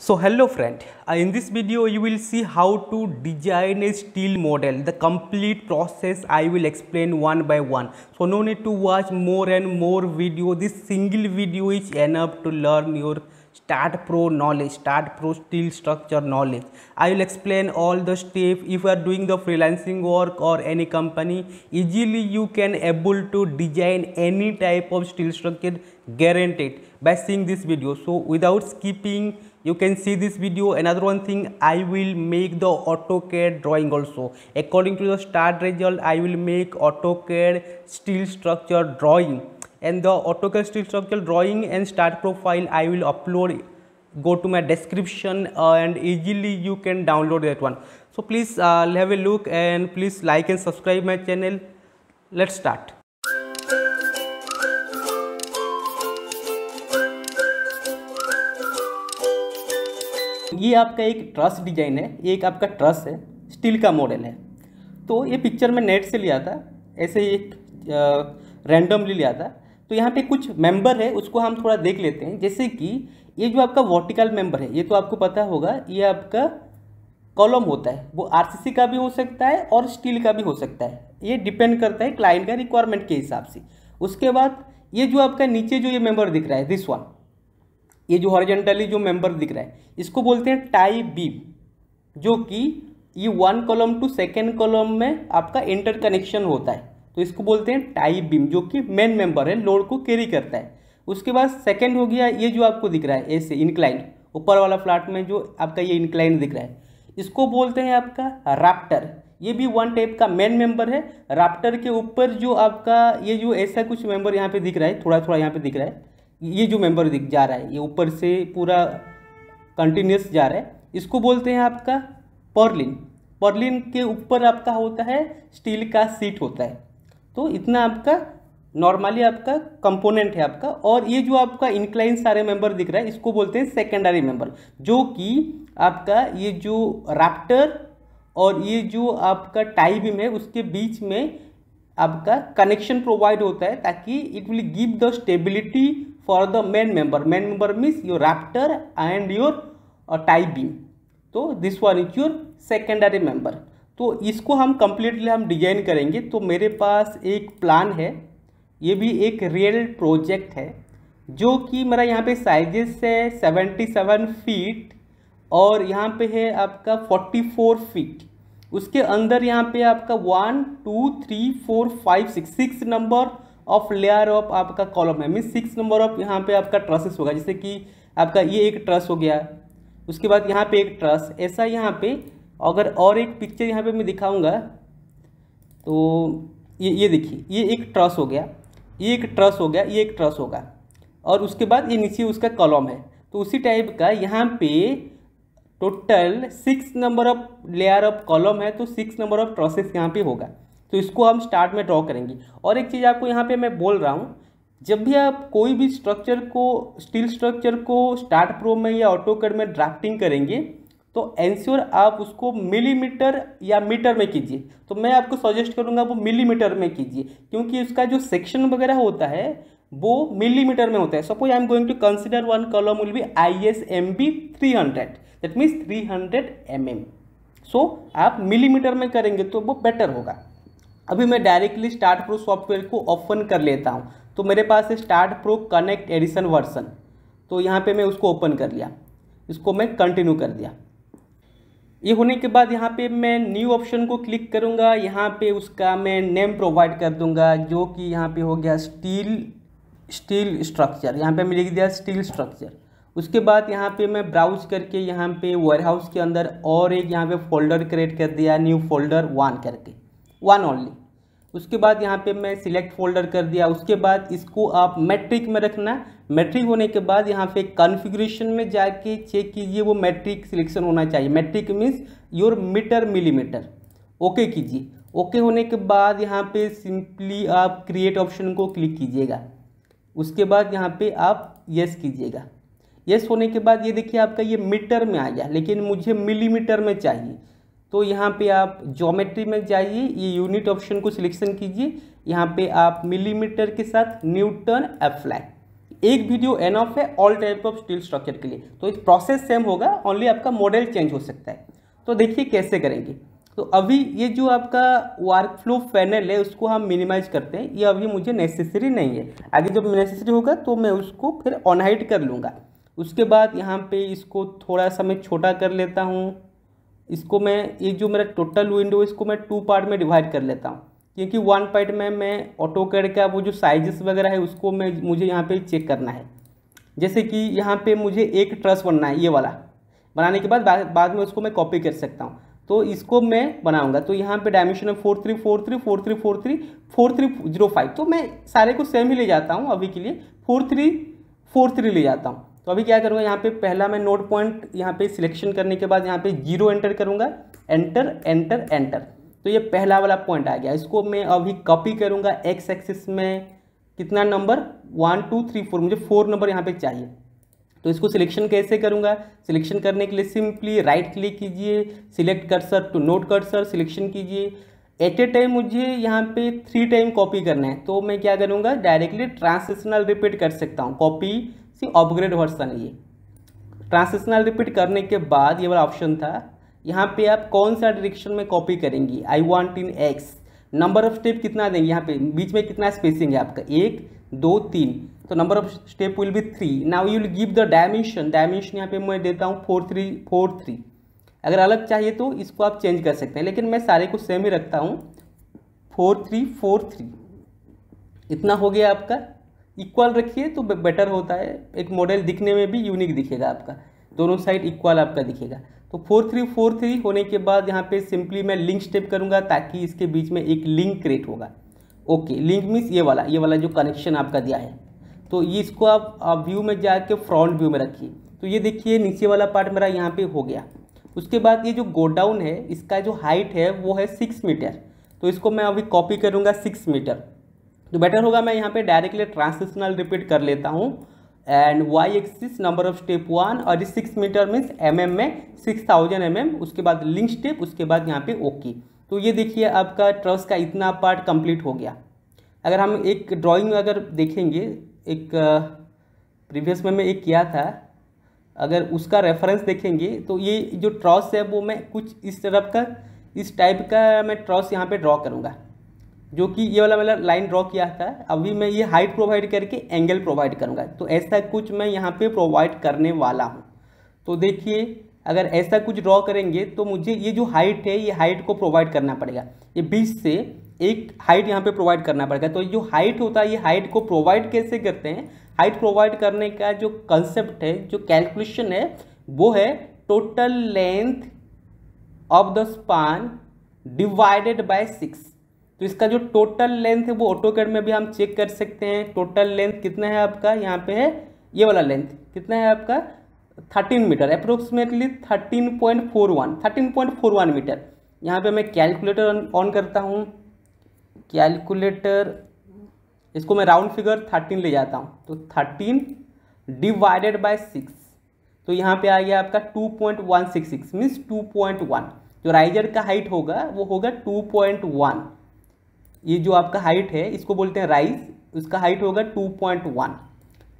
So hello friend, uh, in this video you will see how to design a steel model. The complete process I will explain one by one. So no need to watch more and more video. This single video is enough to learn your Start Pro knowledge, Start Pro steel structure knowledge. I will explain all the steps if you are doing the freelancing work or any company. Easily you can able to design any type of steel structure guaranteed by seeing this video. So without skipping you can see this video another one thing i will make the autocad drawing also according to the start result i will make autocad steel structure drawing and the autocad steel structure drawing and start profile i will upload go to my description uh, and easily you can download that one so please uh, have a look and please like and subscribe my channel let's start ये आपका एक truss design है ये एक आपका truss है steel का model है तो ये पिक्चर मैं नेट से लिया था ऐसे ही एक रैंडमली लिया था तो यहाँ पे कुछ मेंबर है उसको हम थोड़ा देख लेते हैं जैसे कि ये जो आपका वर्टिकल मेंबर है ये तो आपको पता होगा ये आपका कॉलम होता है वो आरसीसी का भी हो सकता है और स्टील का भी हो सकता है ये डिपेंड करता है क्लाइंट का रिक्वायरमेंट के हिसाब से उसके बाद ये जो आपका नीचे जो ये मेंबर दिख रहा है दिस वन ये जो हॉरिजेंटली जो मेंबर दिख रहा है इसको बोलते हैं टाई बीम जो कि ये one column two second column में आपका इंटर कनेक्शन होता है तो इसको बोलते हैं टाई बीम जो कि मेन मेंबर है लोड को कैरी करता है उसके बाद सेकेंड हो गया ये जो आपको दिख रहा है ऐसे इंक्लाइन ऊपर वाला फ्लैट में जो आपका ये इंक्लाइन दिख रहा है इसको बोलते हैं आपका राप्टर ये भी वन टाइप का मेन मेंबर है राप्टर के ऊपर जो आपका ये जो ऐसा कुछ मेंबर यहाँ पे दिख रहा है थोड़ा थोड़ा यहाँ पे दिख रहा है ये जो मेंबर दिख जा रहा है ये ऊपर से पूरा कंटिन्यूस जा रहा है इसको बोलते हैं आपका पर्लिन पर्लिन के ऊपर आपका होता है स्टील का सीट होता है तो इतना आपका नॉर्मली आपका कंपोनेंट है आपका और ये जो आपका इंक्लाइन सारे मेंबर दिख रहा है इसको बोलते हैं सेकेंडरी मेंबर जो कि आपका ये जो राफ्टर और ये जो आपका टाई बीम है उसके बीच में आपका कनेक्शन प्रोवाइड होता है ताकि it will give the stability for the main member main member means your rafter and your tie beam तो this one is your secondary member तो इसको हम कम्प्लीटली हम डिजाइन करेंगे तो मेरे पास एक प्लान है ये भी एक रियल प्रोजेक्ट है जो कि मेरा यहाँ पे साइजेस है सेवेंटी सेवन फीट और यहाँ पे है आपका फोर्टी फोर फीट उसके अंदर यहाँ पे आपका one two three four five six six number of layer of आपका कॉलम है मीन सिक्स नंबर ऑफ यहाँ पे आपका ट्रसेस होगा जैसे कि आपका ये एक ट्रस हो गया उसके बाद यहाँ पे एक ट्रस ऐसा यहाँ पे अगर और एक पिक्चर यहाँ पे मैं दिखाऊंगा तो ये ये देखिए ये एक ट्रस हो गया ये एक ट्रस हो गया ये एक ट्रस होगा और उसके बाद ये नीचे उसका कॉलम है तो उसी टाइप का यहाँ पे total six number of layer of column है तो सिक्स नंबर ऑफ ट्रसेस यहाँ पे होगा तो इसको हम स्टार्ट में ड्रॉ करेंगे और एक चीज़ आपको यहाँ पे मैं बोल रहा हूँ जब भी आप कोई भी स्ट्रक्चर को स्टील स्ट्रक्चर को स्टार्ट प्रो में या ऑटोकड में ड्राफ्टिंग करेंगे तो एंश्योर आप उसको मिलीमीटर या मीटर में कीजिए तो मैं आपको सजेस्ट करूँगा वो मिलीमीटर में कीजिए क्योंकि उसका जो सेक्शन वगैरह होता है वो मिलीमीटर में होता है suppose I am going to consider one column will be I S M B three hundred that means three hundred M M so आप मिलीमीटर में करेंगे तो वो बेटर होगा अभी मैं डायरेक्टली स्टार्ट प्रो सॉफ्टवेयर को ओपन कर लेता हूँ तो मेरे पास है STAAD Pro connect edition version तो यहाँ पे मैं उसको ओपन कर लिया इसको मैं कंटिन्यू कर दिया ये होने के बाद यहाँ पे मैं न्यू ऑप्शन को क्लिक करूँगा यहाँ पे उसका मैं नेम प्रोवाइड कर दूँगा जो कि यहाँ पे हो गया स्टील स्टील स्ट्रक्चर यहाँ पे मैं लिख दिया स्टील स्ट्रक्चर उसके बाद यहाँ पे मैं ब्राउज करके यहाँ पे वेयरहाउस के अंदर और एक यहाँ पे फोल्डर क्रिएट कर दिया न्यू फोल्डर वन करके वन ओनली उसके बाद यहाँ पे मैं सिलेक्ट फोल्डर कर दिया उसके बाद इसको आप मैट्रिक में रखना मैट्रिक होने के बाद यहाँ पे कॉन्फ़िगरेशन में जाके चेक कीजिए वो मैट्रिक सिलेक्शन होना चाहिए metric means your metre millimetre okay कीजिए ओके होने के बाद यहाँ पे सिंपली आप क्रिएट ऑप्शन को क्लिक कीजिएगा उसके बाद यहाँ पे आप यस कीजिएगा यस होने के बाद ये देखिए आपका ये मीटर में आ गया लेकिन मुझे मिलीमीटर में चाहिए तो यहाँ पे आप ज्योमेट्री में जाइए ये यूनिट ऑप्शन को सिलेक्शन कीजिए यहाँ पे आप मिलीमीटर के साथ न्यूटन एफ्लैक एक वीडियो एन ऑफ है all type of steel structure के लिए तो इस प्रोसेस सेम होगा ओनली आपका मॉडल चेंज हो सकता है तो देखिए कैसे करेंगे तो अभी ये जो आपका वर्क फ्लो पैनल है उसको हम मिनिमाइज करते हैं ये अभी मुझे नेसेसरी नहीं है आगे जब नेसेसरी होगा तो मैं उसको फिर ऑनहाइट कर लूँगा उसके बाद यहाँ पे इसको थोड़ा सा मैं छोटा कर लेता हूँ इसको मैं ये जो मेरा टोटल विंडो इसको मैं टू पार्ट में डिवाइड कर लेता हूँ क्योंकि वन पार्ट में मैं ऑटो कैड का वो जो साइजेस वगैरह है उसको मैं मुझे यहाँ पे चेक करना है जैसे कि यहाँ पे मुझे एक ट्रस बनना है ये वाला बनाने के बाद बाद में उसको मैं कॉपी कर सकता हूँ तो इसको मैं बनाऊँगा तो यहाँ पर डायमेंशन है four three four three four three four three four three zero five तो मैं सारे को सेम ही ले जाता हूँ अभी के लिए फोर थ्री फोर थ्री ले जाता हूँ तो अभी क्या करूँगा यहाँ पे पहला मैं नोट पॉइंट यहाँ पे सिलेक्शन करने के बाद यहाँ पे जीरो एंटर करूँगा एंटर एंटर एंटर तो ये पहला वाला पॉइंट आ गया इसको मैं अभी कॉपी करूँगा एक्स एक्सिस में कितना number one two three four मुझे फोर नंबर यहाँ पे चाहिए तो इसको सिलेक्शन कैसे करूँगा सिलेक्शन करने के लिए सिंपली राइट क्लिक कीजिए select cursor to node cursor selection कीजिए एट ए टाइम मुझे यहाँ पे थ्री टाइम कॉपी करना है तो मैं क्या करूँगा डायरेक्टली ट्रांसलेशनल रिपीट कर सकता हूँ कॉपी सी अपग्रेड वर्सन ये ट्रांसलेशनल रिपीट करने के बाद ये वाला ऑप्शन था यहाँ पे आप कौन सा डायरेक्शन में कॉपी करेंगी I want in X number of step कितना देंगे यहाँ पे बीच में कितना स्पेसिंग है आपका एक दो तीन तो number of step will be three now you will give the dimension dimension यहाँ पे मैं देता हूँ फोर थ्री फोर थ्री अगर अलग चाहिए तो इसको आप चेंज कर सकते हैं लेकिन मैं सारे को सेम ही रखता हूँ फोर थ्री फोर थ्री इतना हो गया आपका इक्वल रखिए तो बेटर होता है एक मॉडल दिखने में भी यूनिक दिखेगा आपका दोनों साइड इक्वल आपका दिखेगा तो फोर थ्री फोर थ्री होने के बाद यहाँ पे सिंपली मैं लिंक स्टेप करूँगा ताकि इसके बीच में एक लिंक क्रिएट होगा ओके लिंक मीन्स ये वाला ये वाला जो कनेक्शन आपका दिया है तो ये इसको आप, आप व्यू में जाके फ्रंट व्यू में रखिए तो ये देखिए नीचे वाला पार्ट मेरा यहाँ पे हो गया उसके बाद ये जो गोडाउन है इसका जो हाइट है वो है सिक्स मीटर तो इसको मैं अभी कॉपी करूँगा सिक्स मीटर तो बेटर होगा मैं यहाँ पे डायरेक्टली ट्रांसिशनल रिपीट कर लेता हूँ and Y axis number of step one और इस six metre means M M में सिक्स थाउजेंड एम एम उसके बाद लिंक स्टेप उसके बाद यहाँ पे ओके तो ये देखिए आपका ट्रस का इतना पार्ट कंप्लीट हो गया अगर हम एक ड्राइंग अगर देखेंगे एक प्रीवियस में मैं एक किया था अगर उसका रेफरेंस देखेंगे तो ये जो ट्रॉस है वो मैं कुछ इस तरफ का इस टाइप का मैं ट्रॉस यहाँ पे ड्रॉ करूँगा जो कि ये वाला वाला लाइन ड्रॉ किया था अभी मैं ये हाइट प्रोवाइड करके एंगल प्रोवाइड करूँगा तो ऐसा कुछ मैं यहाँ पे प्रोवाइड करने वाला हूँ तो देखिए अगर ऐसा कुछ ड्रॉ करेंगे तो मुझे ये जो हाइट है ये हाइट को प्रोवाइड करना पड़ेगा ये बीच से एक हाइट यहाँ पे प्रोवाइड करना पड़ेगा तो जो हाइट होता है ये हाइट को प्रोवाइड कैसे करते हैं हाइट प्रोवाइड करने का जो कंसेप्ट है जो कैलकुलेशन है वो है total length of the span divided by six तो इसका जो टोटल लेंथ है वो ऑटो कैड में भी हम चेक कर सकते हैं टोटल लेंथ कितना है आपका यहाँ पे है ये वाला लेंथ कितना है आपका thirteen metre approximately thirteen point four one thirteen point four one metre यहाँ पे मैं कैलकुलेटर ऑन करता हूँ कैलकुलेटर इसको मैं राउंड फिगर थर्टीन ले जाता हूँ तो थर्टीन डिवाइडेड बाय सिक्स तो यहाँ पे आ गया आपका two point one six six means two point one जो राइजर का हाइट होगा वो होगा टू पॉइंट वन ये जो आपका हाइट है इसको बोलते हैं राइज उसका हाइट होगा टू पॉइंट वन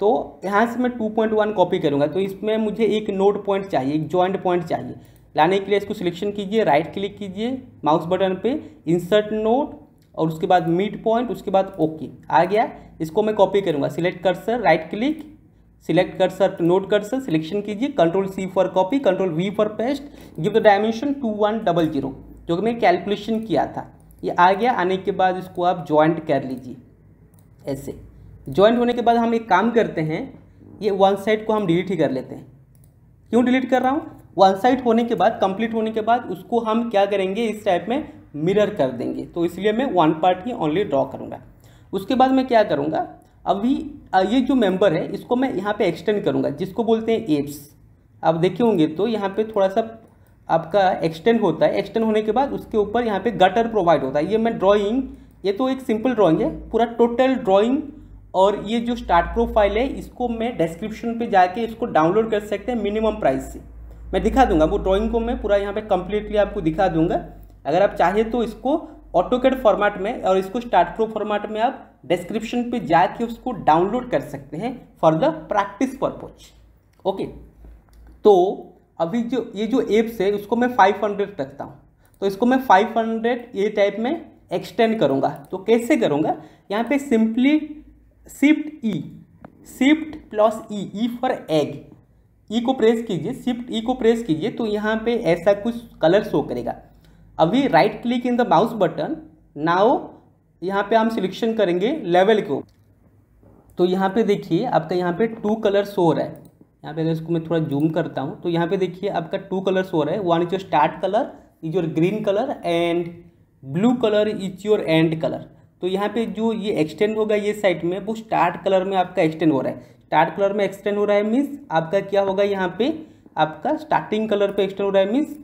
तो यहाँ से मैं टू पॉइंट वन कॉपी करूँगा तो इसमें मुझे एक नोट पॉइंट चाहिए एक जॉइंट पॉइंट चाहिए लाने के लिए इसको सिलेक्शन कीजिए राइट क्लिक कीजिए माउस बटन पे इंसर्ट नोट और उसके बाद मिड पॉइंट उसके बाद ओके आ गया इसको मैं कॉपी करूँगा select cursor right click select cursor node cursor selection कीजिए control C for copy control V for paste give the dimension two one double zero जो कि मैं कैलकुलेशन किया था ये आ गया आने के बाद इसको आप ज्वाइंट कर लीजिए ऐसे ज्वाइंट होने के बाद हम एक काम करते हैं ये वन साइड को हम डिलीट ही कर लेते हैं क्यों डिलीट कर रहा हूँ वन साइड होने के बाद कंप्लीट होने के बाद उसको हम क्या करेंगे इस टाइप में मिरर कर देंगे तो इसलिए मैं वन पार्ट ही ओनली ड्रॉ करूँगा उसके बाद मैं क्या करूँगा अभी ये जो मेम्बर है इसको मैं यहाँ पर एक्सटेंड करूँगा जिसको बोलते हैं एप्स आप देखे होंगे तो यहाँ पर थोड़ा सा आपका एक्सटेंड होता है एक्सटेंड होने के बाद उसके ऊपर यहाँ पे गटर प्रोवाइड होता है ये मैं ड्राइंग ये तो एक सिंपल ड्राइंग है पूरा टोटल ड्राइंग और ये जो स्टार्ट प्रोफाइल है इसको मैं डिस्क्रिप्शन पे जाके इसको डाउनलोड कर सकते हैं मिनिमम प्राइस से मैं दिखा दूंगा वो ड्राइंग को मैं पूरा यहाँ पे कम्प्लीटली आपको दिखा दूंगा अगर आप चाहें तो इसको ऑटोकेट फॉर्मेट में और इसको स्टार्ट प्रो फॉर्मेट में आप डिस्क्रिप्शन पर जाके उसको डाउनलोड कर सकते हैं for the practice purpose okay तो अभी जो ये जो एप्स है उसको मैं फाइव हंड्रेड रखता हूँ तो इसको मैं फाइव हंड्रेड ये टाइप में एक्सटेंड करूँगा तो कैसे करूँगा यहाँ पे simply shift E shift plus E E for egg E को प्रेस कीजिए शिफ्ट ई e को प्रेस कीजिए तो यहाँ पे ऐसा कुछ कलर शो करेगा अभी right click in the mouse button now यहाँ पे हम सिलेक्शन करेंगे लेवल को तो यहाँ पे देखिए आपका यहाँ पे टू कलर शो हो रहा है यहाँ पे अगर इसको मैं थोड़ा जूम करता हूँ तो यहाँ पे देखिए आपका टू कलर्स हो रहा है one is your start colour is your green colour and blue colour is your end colour तो यहाँ पे जो ये एक्सटेंड होगा ये साइड में वो स्टार्ट कलर में आपका एक्सटेंड हो रहा है स्टार्ट कलर में एक्सटेंड हो रहा है मीन्स आपका क्या होगा यहाँ पे आपका स्टार्टिंग कलर पे एक्सटेंड हो रहा है मीन्स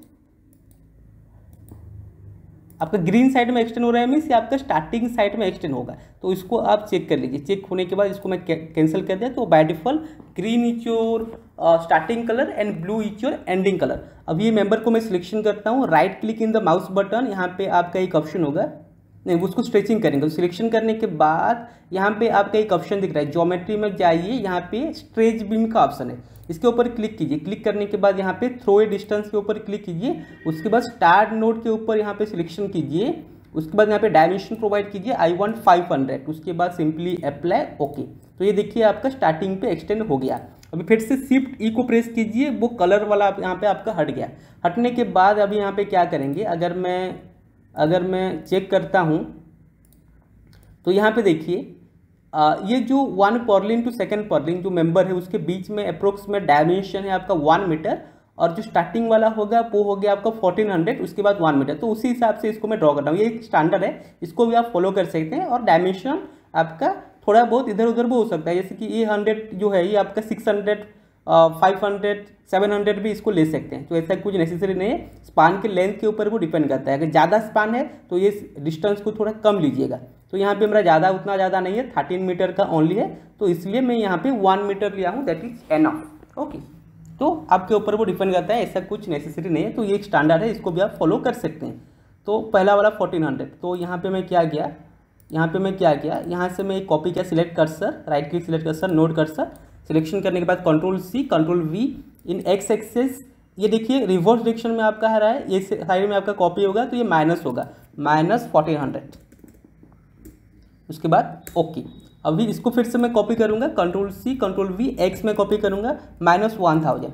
आपका ग्रीन साइड में एक्सटेंड हो रहा है मीन्स या आपका स्टार्टिंग साइड में एक्सटेंड होगा तो इसको आप चेक कर लीजिए चेक होने के बाद इसको मैं कैंसिल कर दिया तो by default green is your starting colour and blue is your ending colour अब ये मेंबर को मैं सिलेक्शन करता हूँ right click in the mouse button यहाँ पे आपका एक ऑप्शन होगा नहीं उसको स्ट्रेचिंग करेंगे तो सिलेक्शन करने के बाद यहाँ पे आपका एक ऑप्शन दिख रहा है ज्योमेट्री में जाइए यहाँ पे स्ट्रेच बीम का ऑप्शन है इसके ऊपर क्लिक कीजिए क्लिक करने के बाद यहाँ पे थ्रो ए डिस्टेंस के ऊपर क्लिक कीजिए उसके बाद स्टार्ट नोट के ऊपर यहाँ पे सिलेक्शन कीजिए उसके बाद यहाँ पे डायमेंशन प्रोवाइड कीजिए आई वन फाइव हंड्रेड उसके बाद सिंपली अप्लाई ओके तो ये देखिए आपका स्टार्टिंग पे एक्सटेंड हो गया अभी फिर से शिफ्ट ई e को प्रेस कीजिए वो कलर वाला यहाँ पे आपका हट गया हटने के बाद अभी यहाँ पे क्या करेंगे अगर मैं अगर मैं चेक करता हूँ तो यहाँ पे देखिए ये जो one purlin two second purlin जो मेंबर है उसके बीच में अप्रोक्स में डायमेंशन है आपका वन मीटर और जो स्टार्टिंग वाला होगा वो हो गया आपका फोर्टीन हंड्रेड उसके बाद वन मीटर तो उसी हिसाब से इसको मैं ड्रॉ कर रहा हूँ ये एक स्टैंडर्ड है इसको भी आप फॉलो कर सकते हैं और डायमेंशन आपका थोड़ा बहुत इधर उधर भी हो सकता है जैसे कि ये हंड्रेड जो है ये आपका six hundred five hundred seven hundred भी इसको ले सकते हैं तो ऐसा कुछ नेसेसरी नहीं है स्पान के लेंथ के ऊपर वो डिपेंड करता है अगर ज़्यादा स्पान है तो ये डिस्टेंस को थोड़ा कम लीजिएगा तो यहाँ पे मेरा ज़्यादा उतना ज़्यादा नहीं है थर्टीन मीटर का ओनली है तो इसलिए मैं यहाँ पे वन मीटर लिया हूँ दैट इज एनफ ओके तो आपके ऊपर वो डिपेंड करता है ऐसा कुछ नेसेसरी नहीं है तो ये एक स्टैंडर्ड है इसको भी आप फॉलो कर सकते हैं तो पहला वाला फोर्टीन हंड्रेड तो यहाँ पर मैं क्या गया यहाँ पर मैं क्या गया यहाँ से मैं एक कॉपी क्या select cursor right click select cursor node cursor selection करने के बाद control C control V in X axis ये देखिए रिवर्स डिरेक्शन में आपका हरा रहा है ये साइड में आपका कॉपी होगा तो ये माइनस होगा माइनस फोर्टीन हंड्रेड उसके बाद ओके अभी इसको फिर से मैं कॉपी करूंगा control C control V X में कॉपी करूंगा माइनस वन थाउजेंड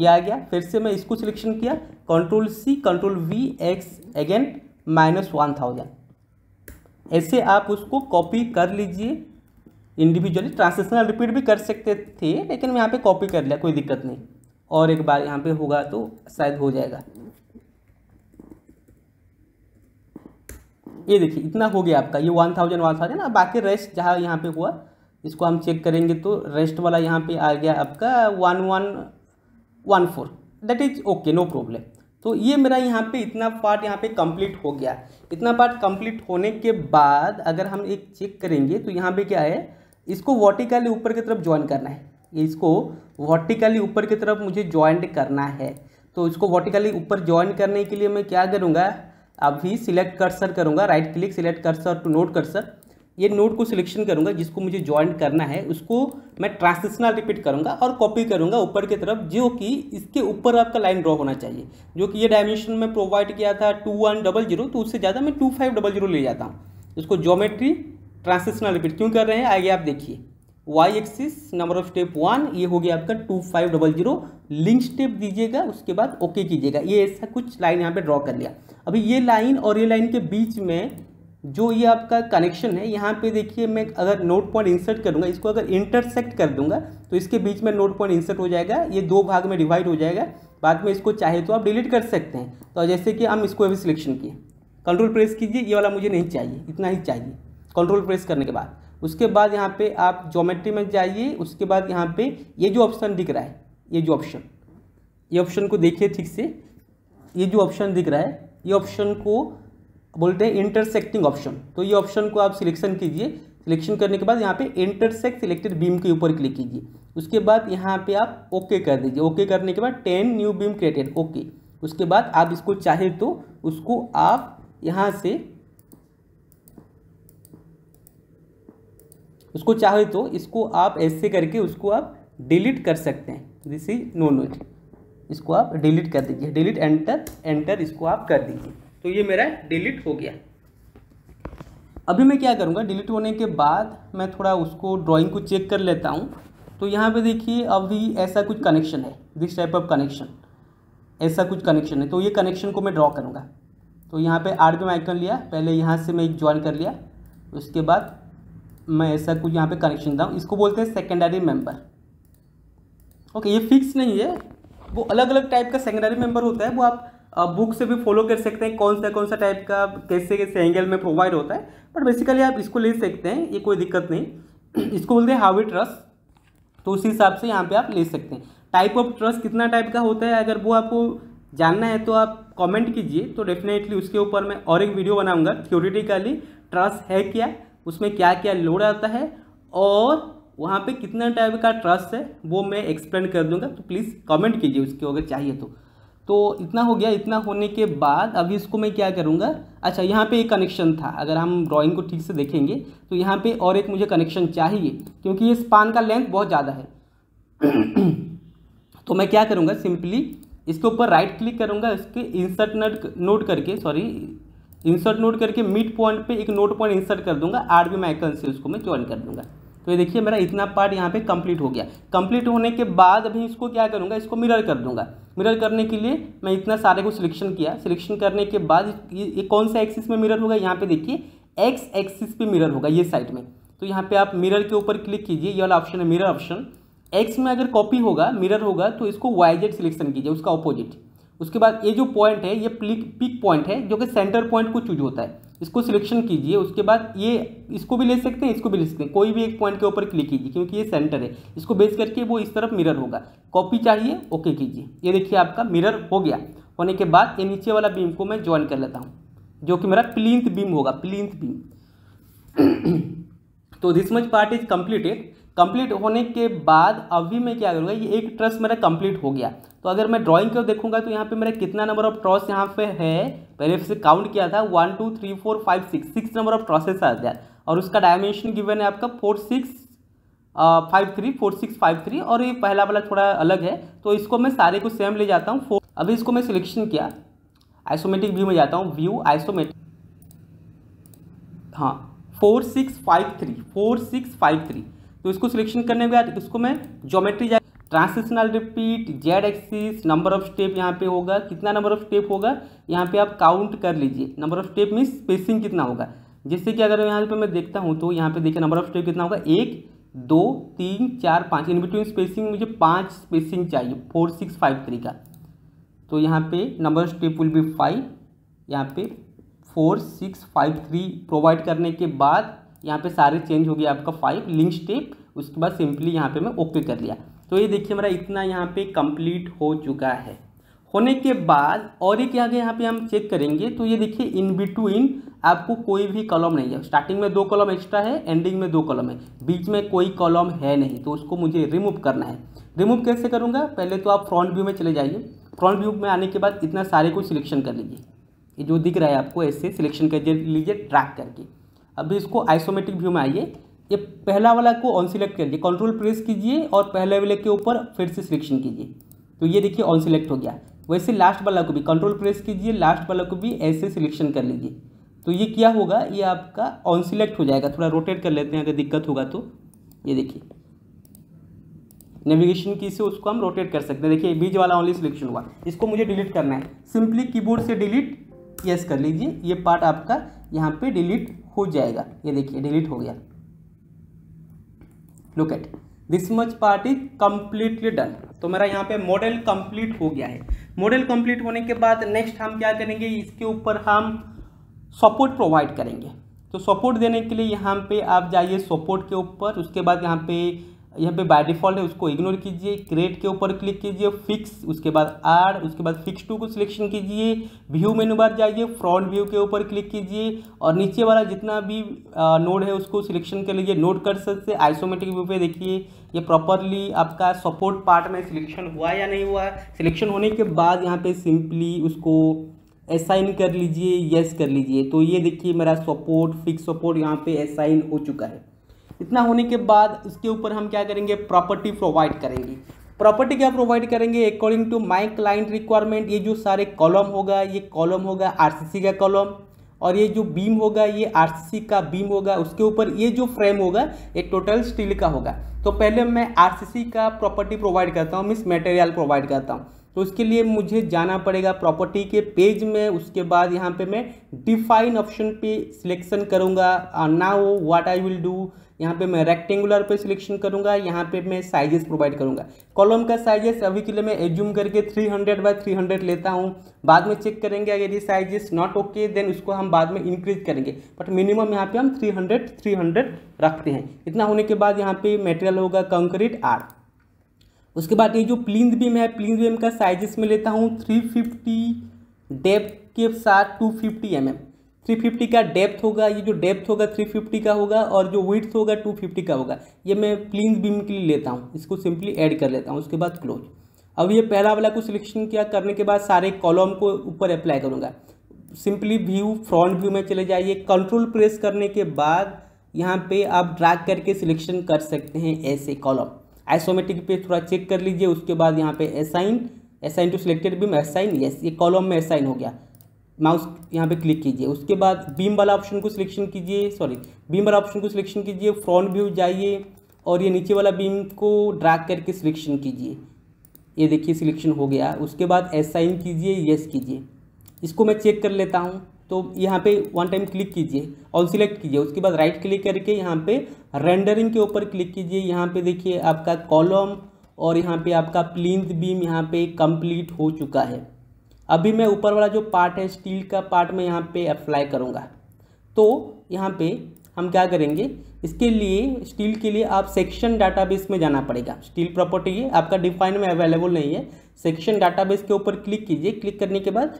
यह आ गया फिर से मैं इसको सिलेक्शन किया control C control V X again minus one thousand ऐसे आप उसको कॉपी कर लीजिए इंडिविजुअली ट्रांसलेशनल रिपीट भी कर सकते थे लेकिन मैं यहाँ पे कॉपी कर लिया कोई दिक्कत नहीं और एक बार यहाँ पे होगा तो शायद हो जाएगा ये देखिए इतना हो गया आपका ये वन थाउजेंड वन थाउजेंड ना बाकी रेस्ट जहाँ यहाँ पे हुआ इसको हम चेक करेंगे तो रेस्ट वाला यहाँ पे आ गया आपका one one one four that is okay no problem तो ये मेरा यहाँ पे इतना पार्ट यहाँ पे कंप्लीट हो गया इतना पार्ट कंप्लीट होने के बाद अगर हम एक चेक करेंगे तो यहाँ पे क्या है इसको वर्टिकली ऊपर की तरफ ज्वाइन करना है इसको वर्टिकली ऊपर की तरफ मुझे ज्वाइंट करना है तो इसको वर्टिकली ऊपर ज्वाइन करने के लिए मैं क्या करूँगा अभी सिलेक्ट सिलेक्ट कर्सर करूँगा right click select cursor to node cursor ये नोट को सिलेक्शन करूँगा जिसको मुझे ज्वाइन करना है उसको मैं ट्रांसलेशनल रिपीट करूँगा और कॉपी करूँगा ऊपर की तरफ जो कि इसके ऊपर आपका लाइन ड्रॉ होना चाहिए जो कि ये डायमेंशन में प्रोवाइड किया था टू वन डबल जीरो तो उससे ज़्यादा मैं टू फाइव डबल जीरो ले जाता हूँ इसको जोमेट्री ट्रांसलेशनल रिपीट क्यों कर रहे हैं आगे आप देखिए Y axis number of step one ये हो गया आपका two five double zero link step दीजिएगा उसके बाद ओके कीजिएगा ये ऐसा कुछ लाइन यहाँ पे ड्रॉ कर लिया अभी ये लाइन और ये लाइन के बीच में जो ये आपका कनेक्शन है यहाँ पे देखिए मैं अगर नोट पॉइंट इंसर्ट करूँगा इसको अगर इंटरसेक्ट कर दूंगा तो इसके बीच में नोट पॉइंट इंसर्ट हो जाएगा ये दो भाग में डिवाइड हो जाएगा बाद में इसको चाहे तो आप डिलीट कर सकते हैं तो जैसे कि हम इसको अभी सिलेक्शन किए कंट्रोल प्रेस कीजिए ये वाला मुझे नहीं चाहिए इतना ही चाहिए कंट्रोल प्रेस करने के बाद उसके बाद यहाँ पे आप जोमेट्री में जाइए उसके बाद यहाँ पे ये जो ऑप्शन दिख रहा है ये जो ऑप्शन ये ऑप्शन को देखिए ठीक से ये जो ऑप्शन दिख रहा है ये ऑप्शन को बोलते हैं इंटरसेक्टिंग ऑप्शन तो ये ऑप्शन को आप सिलेक्शन कीजिए सिलेक्शन करने के बाद यहाँ पे इंटरसेक्ट सिलेक्टेड बीम के ऊपर क्लिक कीजिए उसके बाद यहाँ पे आप ओके कर दीजिए ओके करने के बाद ten new beam created okay उसके बाद आप इसको चाहे तो उसको आप यहाँ से उसको चाहे तो इसको आप ऐसे करके उसको आप डिलीट कर सकते हैं दिस इज नो नो इसको आप डिलीट कर दीजिए डिलीट एंटर एंटर इसको आप कर दीजिए तो ये मेरा डिलीट हो गया अभी मैं क्या करूँगा डिलीट होने के बाद मैं थोड़ा उसको ड्राइंग को चेक कर लेता हूँ तो यहाँ पे देखिए अभी ऐसा कुछ कनेक्शन है दिस टाइप ऑफ कनेक्शन ऐसा कुछ कनेक्शन है तो ये कनेक्शन को मैं ड्रॉ करूँगा तो यहाँ पे आर आइकन लिया पहले यहाँ से मैं एक ज्वाइन कर लिया उसके बाद मैं ऐसा कुछ यहाँ पे कनेक्शन दूँ इसको बोलते हैं सेकेंडरी मेंबर ओके ये फिक्स नहीं है वो अलग अलग टाइप का सेकेंडरी मेंबर होता है वो आप बुक से भी फॉलो कर सकते हैं कौन सा कौन सा टाइप का कैसे कैसे एंगल में प्रोवाइड होता है बट बेसिकली आप इसको ले सकते हैं ये कोई दिक्कत नहीं इसको बोलते हैं हावी ट्रस्ट तो उसी हिसाब से यहाँ पर आप ले सकते हैं टाइप ऑफ ट्रस्ट कितना टाइप का होता है अगर वो आपको जानना है तो आप कमेंट कीजिए तो डेफिनेटली उसके ऊपर मैं और एक वीडियो बनाऊंगा थ्योरिटिकली ट्रस्ट है क्या उसमें क्या क्या लोड आता है और वहाँ पे कितना टाइप का ट्रस्ट है वो मैं एक्सप्लेन कर दूंगा तो प्लीज़ कमेंट कीजिए उसके अगर चाहिए तो तो इतना हो गया इतना होने के बाद अभी इसको मैं क्या करूँगा अच्छा यहाँ पे एक कनेक्शन था अगर हम ड्राइंग को ठीक से देखेंगे तो यहाँ पे और एक मुझे कनेक्शन चाहिए क्योंकि इस पान का लेंथ बहुत ज़्यादा है तो मैं क्या करूँगा सिंपली इसके ऊपर राइट क्लिक करूँगा इसके इंसर्ट नोट करके सॉरी इंसर्ट नोट करके मिड पॉइंट पे एक नोट पॉइंट इंसर्ट कर दूंगा आठ बी माइकन से उसको मैं ज्वाइन कर दूंगा तो ये देखिए मेरा इतना पार्ट यहाँ पे कंप्लीट हो गया कंप्लीट होने के बाद अभी इसको क्या करूँगा इसको मिरर कर दूंगा मिरर करने के लिए मैं इतना सारे को सिलेक्शन किया सिलेक्शन करने के बाद ये, ये कौन सा एक्सिस में मिरर होगा यहाँ पे देखिए एक्स एक्सिस पे मिरर होगा ये साइड में तो यहाँ पे आप मिरर के ऊपर क्लिक कीजिए ये वाला ऑप्शन है मिरर ऑप्शन एक्स में अगर कॉपी होगा मिरर होगा तो इसको वाई जेड सिलेक्शन कीजिए उसका ऑपोजिट उसके बाद ये जो पॉइंट है ये पिक पॉइंट है जो कि सेंटर पॉइंट को चूज होता है इसको सिलेक्शन कीजिए उसके बाद ये इसको भी ले सकते हैं इसको भी ले सकते हैं कोई भी एक पॉइंट के ऊपर क्लिक कीजिए क्योंकि ये सेंटर है इसको बेस करके वो इस तरफ मिरर होगा कॉपी चाहिए ओके कीजिए ये देखिए आपका मिरर हो गया होने के बाद ये नीचे वाला बीम को मैं ज्वाइन कर लेता हूँ जो कि मेरा प्लिंथ बीम होगा प्लिंथ बीम तो this much part is completed complete होने के बाद अभी मैं क्या करूँगा ये एक ट्रस मेरा कंप्लीट हो गया तो अगर मैं ड्राइंग को देखूंगा तो यहाँ पे मेरा कितना नंबर ऑफ ट्रॉस यहाँ पे है पहले से काउंट किया था one two three four five six six number of trusses आ गया और उसका डायमेंशन गिवन है आपका four six five three four six five three और ये पहला वाला थोड़ा अलग है तो इसको मैं सारे को सेम ले जाता हूँ फोर अभी इसको मैं सिलेक्शन किया आइसोमेटिक व्यू में जाता हूँ व्यू आइसोमेटिक हाँ four six five three four six five three तो इसको सिलेक्शन करने के बाद इसको मैं जोमेट्री जा translational repeat Z axis number of step यहाँ पे होगा कितना नंबर ऑफ स्टेप होगा यहाँ पे आप काउंट कर लीजिए number of step mean spacing कितना होगा जैसे कि अगर यहाँ पे मैं देखता हूँ तो यहाँ पे देखिए नंबर ऑफ स्टेप कितना होगा एक दो तीन चार पाँच इन बिटवीन स्पेसिंग मुझे पाँच स्पेसिंग चाहिए फोर सिक्स फाइव थ्री का तो यहाँ पे number of step will be five यहाँ पे four six five three provide करने के बाद यहाँ पे सारे चेंज हो गया आपका फाइव लिंक स्टेप उसके बाद सिंपली यहाँ पे मैं ओके कर लिया तो ये देखिए हमारा इतना यहाँ पे कंप्लीट हो चुका है होने के बाद और एक आगे यहाँ पे हम चेक करेंगे तो ये देखिए इन बिटवीन आपको कोई भी कॉलम नहीं है स्टार्टिंग में दो कॉलम एक्स्ट्रा है एंडिंग में दो कॉलम है बीच में कोई कॉलम है नहीं तो उसको मुझे रिमूव करना है रिमूव कैसे करूँगा पहले तो आप फ्रंट व्यू में चले जाइए फ्रंट व्यू में आने के बाद इतना सारे को सिलेक्शन कर लीजिए ये जो दिख रहा है आपको ऐसे सिलेक्शन कर लीजिए ट्रैक करके अभी इसको आइसोमेटिक व्यू में आइए ये पहला वाला को ऑन सिलेक्ट करिए कंट्रोल प्रेस कीजिए और पहले वाले के ऊपर फिर से सिलेक्शन कीजिए तो ये देखिए ऑन सिलेक्ट हो गया वैसे लास्ट वाला को भी कंट्रोल प्रेस कीजिए लास्ट वाला को भी ऐसे सिलेक्शन कर लीजिए तो ये क्या होगा ये आपका ऑन सिलेक्ट हो जाएगा थोड़ा रोटेट कर लेते हैं अगर दिक्कत होगा तो ये देखिए नेविगेशन की से उसको हम रोटेट कर सकते हैं देखिए बीज वाला ऑनली सिलेक्शन हुआ इसको मुझे डिलीट करना है सिंपली कीबोर्ड से डिलीट यस कर लीजिए ये पार्ट आपका यहाँ पे डिलीट हो जाएगा ये देखिए डिलीट हो गया look at this much part is completely done तो मेरा यहाँ पे मॉडल कंप्लीट हो गया है मॉडल कंप्लीट होने के बाद नेक्स्ट हम क्या करेंगे इसके ऊपर हम सपोर्ट प्रोवाइड करेंगे तो सपोर्ट देने के लिए यहाँ पे आप जाइए सपोर्ट के ऊपर उसके बाद यहाँ पे यहाँ पे बाय डिफॉल्ट है उसको इग्नोर कीजिए क्रिएट के ऊपर क्लिक कीजिए फिक्स उसके बाद आर उसके बाद फिक्स टू को सिलेक्शन कीजिए व्यू मेनू बार जाइए फ्रंट व्यू के ऊपर क्लिक कीजिए और नीचे वाला जितना भी नोड है उसको सिलेक्शन कर लीजिए नोड कर सकते आइसोमेटिक व्यू पे देखिए ये प्रॉपरली आपका सपोर्ट पार्ट में सिलेक्शन हुआ या नहीं हुआ सिलेक्शन होने के बाद यहाँ पर सिंपली उसको असाइन कर लीजिए यस कर लीजिए तो ये देखिए मेरा सपोर्ट फिक्स सपोर्ट यहाँ पर असाइन हो चुका है इतना होने के बाद उसके ऊपर हम क्या करेंगे प्रॉपर्टी प्रोवाइड करेंगे प्रॉपर्टी क्या प्रोवाइड करेंगे according to my client requirement ये जो सारे कॉलम होगा ये कॉलम होगा आरसीसी का कॉलम और ये जो बीम होगा ये आरसीसी का बीम होगा उसके ऊपर ये जो फ्रेम होगा ये टोटल स्टील का होगा तो पहले मैं आरसीसी का प्रॉपर्टी प्रोवाइड करता हूँ मिस मटेरियल प्रोवाइड करता हूँ तो उसके लिए मुझे जाना पड़ेगा प्रॉपर्टी के पेज में उसके बाद यहाँ पे मैं डिफाइन ऑप्शन पे सिलेक्शन करूँगा now what I will do यहाँ पे मैं रेक्टेंगुलर पे सिलेक्शन करूँगा यहाँ पे मैं साइजेस प्रोवाइड करूँगा कॉलम का साइजेस अभी के लिए मैं एज्यूम करके 300 हंड्रेड बाय थ्री लेता हूँ बाद में चेक करेंगे अगर ये साइजेस नॉट ओके देन उसको हम बाद में इंक्रीज करेंगे बट मिनिमम यहाँ पे हम 300 300 रखते हैं इतना होने के बाद यहाँ पे मेटेरियल होगा कंक्रीट आर उसके बाद ये जो प्लिंद बीम है प्लिंद बीम का साइजेस में लेता हूँ थ्री डेप के साथ टू फिफ्टी mm. 350 का डेप्थ होगा ये जो डेप्थ होगा 350 का होगा और जो विड्थ होगा 250 का होगा ये मैं प्लीन बीम के लिए लेता हूँ इसको सिंपली ऐड कर लेता हूँ उसके बाद क्लोज अब ये पहला वाला को सिलेक्शन किया करने के बाद सारे कॉलम को ऊपर अप्लाई करूँगा सिंपली व्यू फ्रंट व्यू में चले जाइए कंट्रोल प्रेस करने के बाद यहाँ पे आप ड्रैग करके सिलेक्शन कर सकते हैं ऐसे कॉलम आइसोमेटिक पे थोड़ा चेक कर लीजिए उसके बाद यहाँ पे assign assign to selected beam assign ये कॉलम में असाइन हो गया माउस यहाँ पे क्लिक कीजिए उसके बाद बीम वाला ऑप्शन को सिलेक्शन कीजिए सॉरी बीम वाला ऑप्शन को सिलेक्शन कीजिए फ्रंट व्यू जाइए और ये नीचे वाला बीम को ड्रैग करके सिलेक्शन कीजिए ये देखिए सिलेक्शन हो गया उसके बाद एसाइन कीजिए येस कीजिए इसको मैं चेक कर लेता हूँ तो यहाँ पे वन टाइम क्लिक कीजिए और सिलेक्ट कीजिए उसके बाद राइट क्लिक करके यहाँ पे रेंडरिंग के ऊपर क्लिक कीजिए यहाँ पे देखिए आपका कॉलम और यहाँ पे आपका प्लिंथ बीम यहाँ पे कंप्लीट हो चुका है अभी मैं ऊपर वाला जो पार्ट है स्टील का पार्ट मैं यहाँ पे अप्लाई करूँगा तो यहाँ पे हम क्या करेंगे इसके लिए स्टील के लिए आप सेक्शन डाटाबेस में जाना पड़ेगा स्टील प्रॉपर्टी ये आपका डिफाइन में अवेलेबल नहीं है सेक्शन डाटाबेस के ऊपर क्लिक कीजिए क्लिक करने के बाद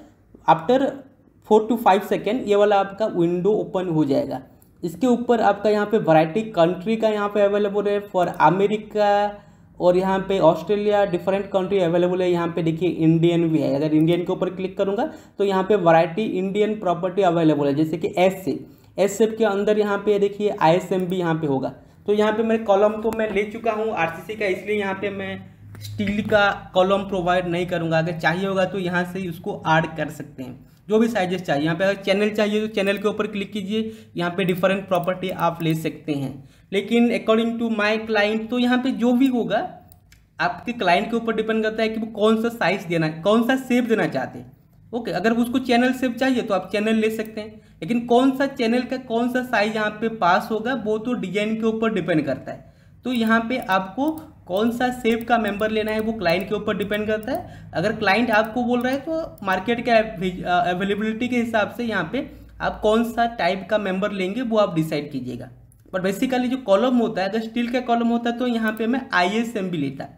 after four two five second ये वाला आपका विंडो ओपन हो जाएगा इसके ऊपर आपका यहाँ पे वराइटी कंट्री का यहाँ पे अवेलेबल है फॉर अमेरिका और यहाँ पे ऑस्ट्रेलिया डिफरेंट कंट्री अवेलेबल है यहाँ पे देखिए इंडियन भी है अगर इंडियन के ऊपर क्लिक करूँगा तो यहाँ पे वराइटी इंडियन प्रॉपर्टी अवेलेबल है जैसे कि एस से एस के अंदर यहाँ पे देखिए आई एस एम भी यहाँ पे होगा तो यहाँ पे मेरे कॉलम को मैं ले चुका हूँ आर सी सी का इसलिए यहाँ पे मैं स्टील का कॉलम प्रोवाइड नहीं करूँगा अगर चाहिए होगा तो यहाँ से ही उसको ऐड कर सकते हैं जो भी साइजेस चाहिए यहाँ पे अगर चैनल चाहिए तो चैनल के ऊपर क्लिक कीजिए यहाँ पे डिफरेंट प्रॉपर्टी आप ले सकते हैं लेकिन अकॉर्डिंग टू माई क्लाइंट तो यहाँ पे जो भी होगा आपके क्लाइंट के ऊपर डिपेंड करता है कि वो कौन सा साइज देना कौन सा सेप देना चाहते हैं ओके अगर उसको चैनल सेप चाहिए तो आप चैनल ले सकते हैं लेकिन कौन सा चैनल का कौन सा साइज यहाँ पे पास होगा वो तो डिजाइन के ऊपर डिपेंड करता है तो यहाँ पे आपको कौन सा सेप का मेंबर लेना है वो क्लाइंट के ऊपर डिपेंड करता है अगर क्लाइंट आपको बोल रहा है तो मार्केट के अवेलेबिलिटी के हिसाब से यहाँ पे आप कौन सा टाइप का मेंबर लेंगे वो आप डिसाइड कीजिएगा पर बेसिकली जो कॉलम होता है अगर स्टील का कॉलम होता है तो यहाँ पे मैं आई एस एम बी लेता है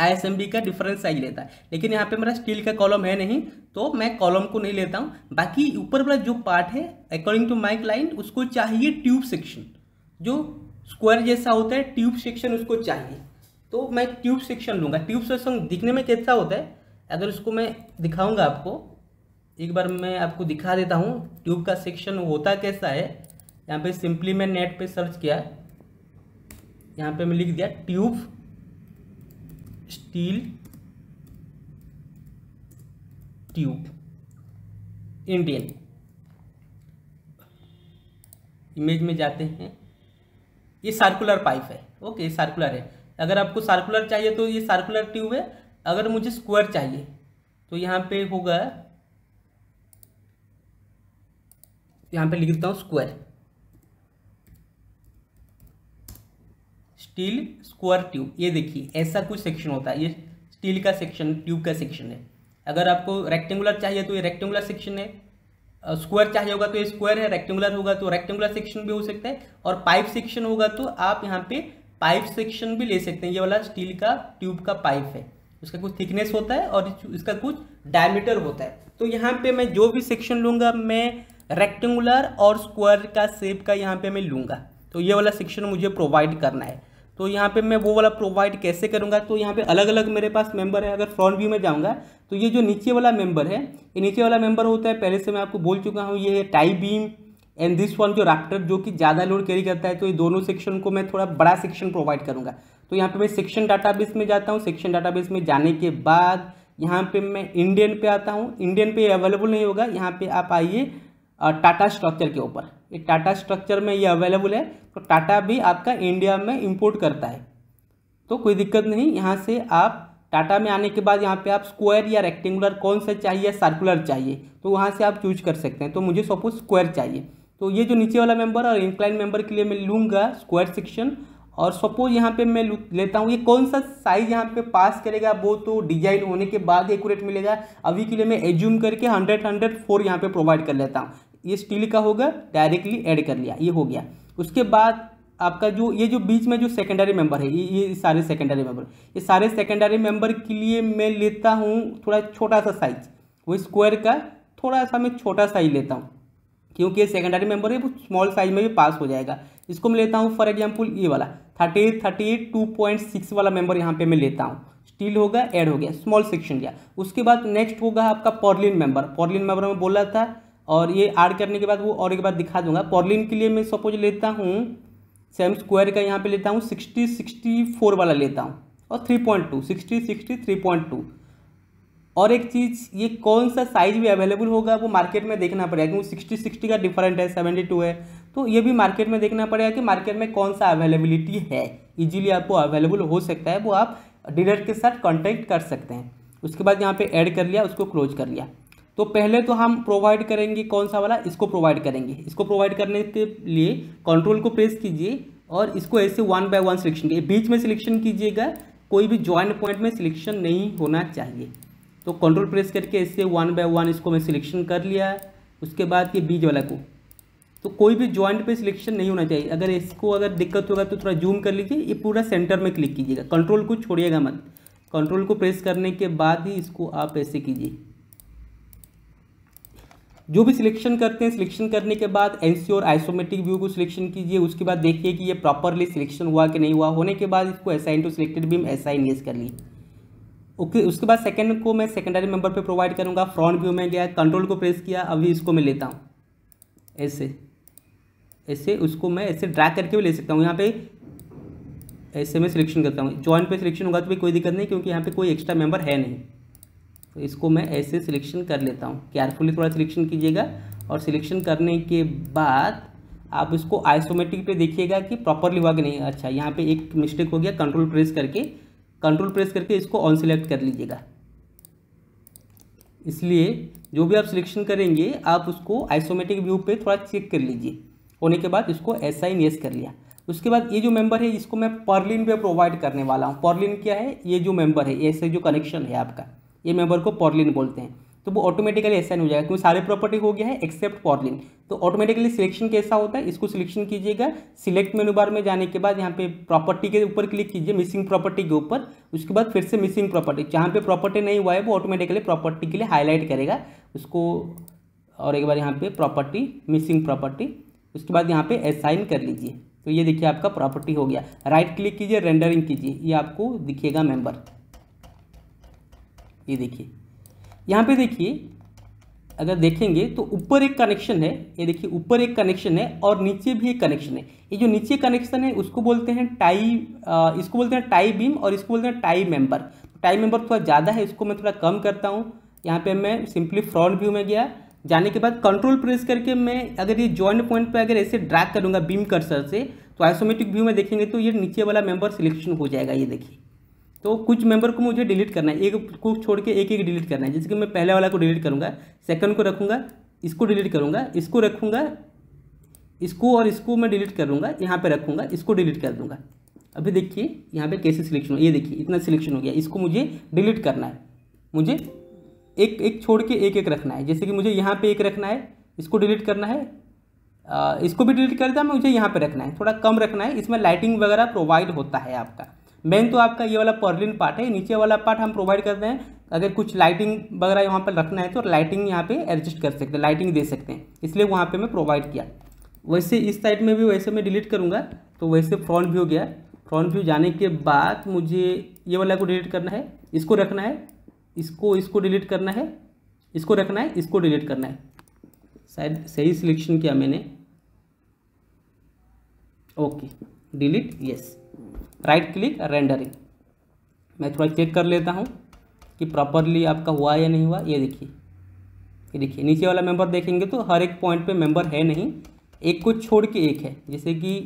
आई एस एम बी का डिफरेंस साइज लेता है लेकिन यहाँ पे मेरा स्टील का कॉलम है नहीं तो मैं कॉलम को नहीं लेता हूँ बाकी ऊपर वाला जो पार्ट है अकॉर्डिंग टू माई क्लाइंट उसको चाहिए ट्यूब सेक्शन जो स्क्वायर जैसा होता है ट्यूब सेक्शन उसको चाहिए तो मैं ट्यूब सेक्शन लूँगा ट्यूब सेक्शन दिखने में कैसा होता है अगर उसको मैं दिखाऊंगा आपको एक बार मैं आपको दिखा देता हूँ ट्यूब का सेक्शन होता कैसा है यहाँ पे सिंपली मैं नेट पे सर्च किया यहाँ पे मैं लिख दिया tube steel tube Indian image में जाते हैं ये सार्कुलर पाइप है ओके ये सार्कुलर है अगर आपको सार्कुलर चाहिए तो ये सार्कुलर ट्यूब है अगर मुझे स्क्वायर चाहिए तो यहाँ पे होगा यहाँ पे लिखता हूँ स्क्वायर स्टील स्क्वायर ट्यूब ये देखिए ऐसा कुछ सेक्शन होता है ये स्टील का सेक्शन ट्यूब का सेक्शन है अगर आपको रेक्टेंगुलर चाहिए तो ये रेक्टेंगुलर सेक्शन है स्क्वायर चाहिए होगा तो ये स्क्वायर है रेक्टेंगुलर होगा तो रेक्टेंगुलर सेक्शन भी हो सकता है और पाइप सेक्शन होगा तो आप यहाँ पे पाइप सेक्शन भी ले सकते हैं ये वाला स्टील का ट्यूब का पाइप है उसका कुछ थिकनेस होता है और इसका कुछ डायमीटर होता है तो यहाँ पे मैं जो भी सेक्शन लूँगा मैं रेक्टेंगुलर और स्क्वायर का सेप का यहाँ पे मैं लूँगा तो ये वाला सेक्शन मुझे प्रोवाइड करना है तो यहाँ पे मैं वो वाला प्रोवाइड कैसे करूँगा तो यहाँ पे अलग अलग मेरे पास मेंबर है अगर फ्रंट व्यू में जाऊँगा तो ये जो नीचे वाला मेंबर है ये नीचे वाला मेंबर होता है पहले से मैं आपको बोल चुका हूँ ये है tie beam and this one जो राफ्टर जो कि ज़्यादा लोड कैरी करता है तो ये दोनों सेक्शन को मैं थोड़ा बड़ा सेक्शन प्रोवाइड करूँगा तो यहाँ पर मैं सेक्शन डाटाबेस में जाता हूँ सेक्शन डाटाबेस में जाने के बाद यहाँ पर मैं इंडियन पे आता हूँ इंडियन पे अवेलेबल नहीं होगा यहाँ पर आप आइए टाटा स्ट्रक्चर के ऊपर ये टाटा स्ट्रक्चर में ये अवेलेबल है तो टाटा भी आपका इंडिया में इंपोर्ट करता है तो कोई दिक्कत नहीं यहाँ से आप टाटा में आने के बाद यहाँ पे आप स्क्वायर या रेक्टेंगुलर कौन सा चाहिए सर्कुलर चाहिए तो वहाँ से आप चूज कर सकते हैं तो मुझे सपोज स्क्वायर चाहिए तो ये जो नीचे वाला मेंबर और इंक्लाइन मेंबर के लिए मैं लूँगा स्क्वायर सेक्शन और सपोज यहाँ पे मैं लेता हूँ ये कौन सा साइज यहाँ पे पास करेगा वो तो डिजाइन होने के बाद एकूरेट मिलेगा अभी के लिए मैं एज्यूम करके हंड्रेड हंड्रेड फोर यहाँ पे प्रोवाइड कर लेता हूँ ये स्टील का होगा डायरेक्टली ऐड कर लिया ये हो गया उसके बाद आपका जो ये जो बीच में जो सेकेंडरी मेंबर है ये ये सारे सेकेंडरी मेंबर ये सारे सेकेंडरी मेंबर के लिए मैं लेता हूँ थोड़ा छोटा सा साइज वो स्क्वायर का थोड़ा सा मैं छोटा साइज लेता हूँ क्योंकि ये सेकेंडरी मेंबर है वो स्मॉल साइज में भी पास हो जाएगा इसको मैं लेता हूँ फॉर एग्जाम्पल ये वाला thirty eight thirty eight two point six वाला मेंबर यहाँ पे मैं लेता हूँ स्टील होगा एड हो गया स्मॉल सेक्शन गया उसके बाद नेक्स्ट होगा आपका पॉर्लिन मेंबर पॉर्लिन मेंबर में बोला था और ये ऐड करने के बाद वो और एक बार दिखा दूंगा पॉर्लिन के लिए मैं सपोज लेता हूँ सेम स्क्वायर का यहाँ पे लेता हूँ सिक्सटी सिक्सटी फोर वाला लेता हूँ और three point two sixty sixty three point two और एक चीज़ ये कौन सा साइज भी अवेलेबल होगा वो मार्केट में देखना पड़ेगा क्योंकि सिक्सटी सिक्सटी का डिफरेंट है सेवेंटी टू है तो ये भी मार्केट में देखना पड़ेगा कि मार्केट में कौन सा अवेलेबिलिटी है ईजिली आपको अवेलेबल हो सकता है वो आप डीलर के साथ कॉन्टैक्ट कर सकते हैं उसके बाद यहाँ पे ऐड कर लिया उसको क्लोज कर लिया तो पहले तो हम प्रोवाइड करेंगे कौन सा वाला इसको प्रोवाइड करेंगे इसको प्रोवाइड करने के लिए कंट्रोल को प्रेस कीजिए और इसको ऐसे वन बाय वन सिलेक्शन कीजिए बीच में सिलेक्शन कीजिएगा कोई भी ज्वाइन पॉइंट में सिलेक्शन नहीं होना चाहिए तो कंट्रोल प्रेस करके ऐसे वन बाय वन इसको मैं सिलेक्शन कर लिया उसके बाद ये बीज वाला को तो कोई भी ज्वाइंट पे सिलेक्शन नहीं होना चाहिए अगर इसको अगर दिक्कत होगा तो थोड़ा जूम कर लीजिए ये पूरा सेंटर में क्लिक कीजिएगा कंट्रोल को छोड़िएगा मत कंट्रोल को प्रेस करने के बाद ही इसको आप ऐसे कीजिए जो भी सिलेक्शन करते हैं सिलेक्शन करने के बाद एनसी और आइसोमेट्रिक व्यू को सिलेक्शन कीजिए उसके बाद देखिए कि ये प्रॉपरली सिलेक्शन हुआ कि नहीं हुआ होने के बाद इसको assign to selected beam assign yes कर ली ओके उसके बाद सेकंड को मैं सेकेंडरी मेंबर पे प्रोवाइड करूँगा फ्रंट व्यू में गया कंट्रोल को प्रेस किया अभी इसको मैं लेता हूँ ऐसे ऐसे उसको मैं ऐसे ड्रैग करके भी ले सकता हूँ यहाँ पे ऐसे मैं सिलेक्शन करता हूँ जॉइंट पे सिलेक्शन होगा तो भी कोई दिक्कत नहीं क्योंकि यहाँ पे कोई एक्स्ट्रा मेंबर है नहीं तो इसको मैं ऐसे सिलेक्शन कर लेता हूँ केयरफुली थोड़ा सिलेक्शन कीजिएगा और सिलेक्शन करने के बाद आप इसको आइसोमेटिक पे देखिएगा कि प्रॉपरली हुआ कि नहीं अच्छा यहाँ पे एक मिस्टेक हो गया कंट्रोल प्रेस करके कंट्रोल प्रेस करके इसको ऑन सिलेक्ट कर लीजिएगा इसलिए जो भी आप सिलेक्शन करेंगे आप उसको आइसोमेटिक व्यू पे थोड़ा चेक कर लीजिए होने के बाद इसको एस आई एस कर लिया उसके बाद ये जो मेंबर है इसको मैं पर्लिन पे प्रोवाइड करने वाला हूँ पर्लिन क्या है ये जो मेंबर है ऐसे जो कनेक्शन है आपका ये मेंबर को पॉर्लिन बोलते हैं तो वो ऑटोमेटिकली नहीं हो जाएगा क्योंकि सारे प्रॉपर्टी हो गया है एक्सेप्ट पॉर्लिन तो ऑटोमेटिकली सिलेक्शन कैसा होता है इसको सिलेक्शन कीजिएगा सिलेक्ट मेनू बार में जाने के बाद यहाँ पे प्रॉपर्टी के ऊपर क्लिक कीजिए मिसिंग प्रॉपर्टी के ऊपर उसके बाद फिर से मिसिंग प्रॉपर्टी जहाँ पे प्रॉपर्टी नहीं हुआ है वो ऑटोमेटिकली प्रॉपर्टी के लिए हाईलाइट करेगा उसको और एक बार यहाँ पे प्रॉपर्टी मिसिंग प्रॉपर्टी उसके बाद यहाँ पे असाइन कर लीजिए तो ये देखिए आपका प्रॉपर्टी हो गया राइट क्लिक कीजिए रेंडरिंग कीजिए ये आपको दिखेगा मेंबर ये देखिए यहाँ पे देखिए अगर देखेंगे तो ऊपर एक कनेक्शन है ये देखिए ऊपर एक कनेक्शन है और नीचे भी एक कनेक्शन है ये जो नीचे कनेक्शन है उसको बोलते हैं टाई इसको बोलते हैं टाई बीम और इसको बोलते हैं टाई मेंबर टाई मेंबर थोड़ा ज़्यादा है इसको मैं थोड़ा कम करता हूँ यहाँ पे मैं सिंपली फ्रंट व्यू में गया जाने के बाद कंट्रोल प्रेस करके मैं अगर ये जॉइंट पॉइंट पर अगर ऐसे ड्रैक करूँगा बीम कर्सर से तो आइसोमेटिक व्यू में देखेंगे तो ये नीचे वाला मेंबर सिलेक्शन हो जाएगा ये देखिए तो कुछ मेंबर को मुझे डिलीट करना है एक को छोड़ के एक एक डिलीट करना है जैसे कि मैं पहले वाला को डिलीट करूँगा सेकंड को रखूँगा इसको डिलीट करूँगा इसको रखूँगा इसको और इसको मैं डिलीट करूँगा यहाँ पर रखूँगा इसको डिलीट कर दूँगा अभी देखिए यहाँ पे कैसे सिलेक्शन हो ये देखिए इतना सिलेक्शन हो गया इसको मुझे डिलीट करना है मुझे एक एक छोड़ के एक एक रखना है जैसे कि मुझे यहाँ पर एक रखना है इसको डिलीट करना है इसको भी डिलीट कर दिया मुझे यहाँ पर रखना है थोड़ा कम रखना है इसमें लाइटिंग वगैरह प्रोवाइड होता है आपका मेन तो आपका ये वाला पर्लिन पार्ट है नीचे वाला पार्ट हम प्रोवाइड कर रहे हैं अगर कुछ लाइटिंग वगैरह यहाँ पर रखना है तो लाइटिंग यहाँ पे एडजस्ट कर सकते हैं लाइटिंग दे सकते हैं इसलिए वहाँ पे मैं प्रोवाइड किया वैसे इस साइड में भी वैसे मैं डिलीट करूँगा तो वैसे फ्रंट व्यू गया फ्रंट व्यू जाने के बाद मुझे ये वाला को डिलीट करना है इसको रखना है इसको इसको डिलीट करना है इसको रखना है इसको डिलीट करना है शायद सही सिलेक्शन किया मैंने okay delete yes right click rendering मैं थोड़ा चेक कर लेता हूँ कि प्रॉपरली आपका हुआ या नहीं हुआ ये देखिए ये देखिए नीचे वाला मेंबर देखेंगे तो हर एक पॉइंट पे मेंबर है नहीं एक को छोड़ के एक है जैसे कि